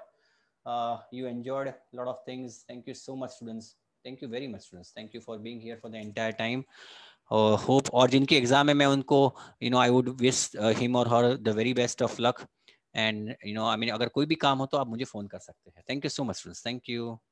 Uh, you enjoyed a lot of things. Thank you so much, students. Thank you very much, students. Thank you for being here for the entire time. Hope और जिनके एग्जाम है मैं उनको you know I would wish him और her the very best of luck and you know I mean अगर कोई भी काम हो तो आप मुझे फोन कर सकते हैं thank you so much friends thank you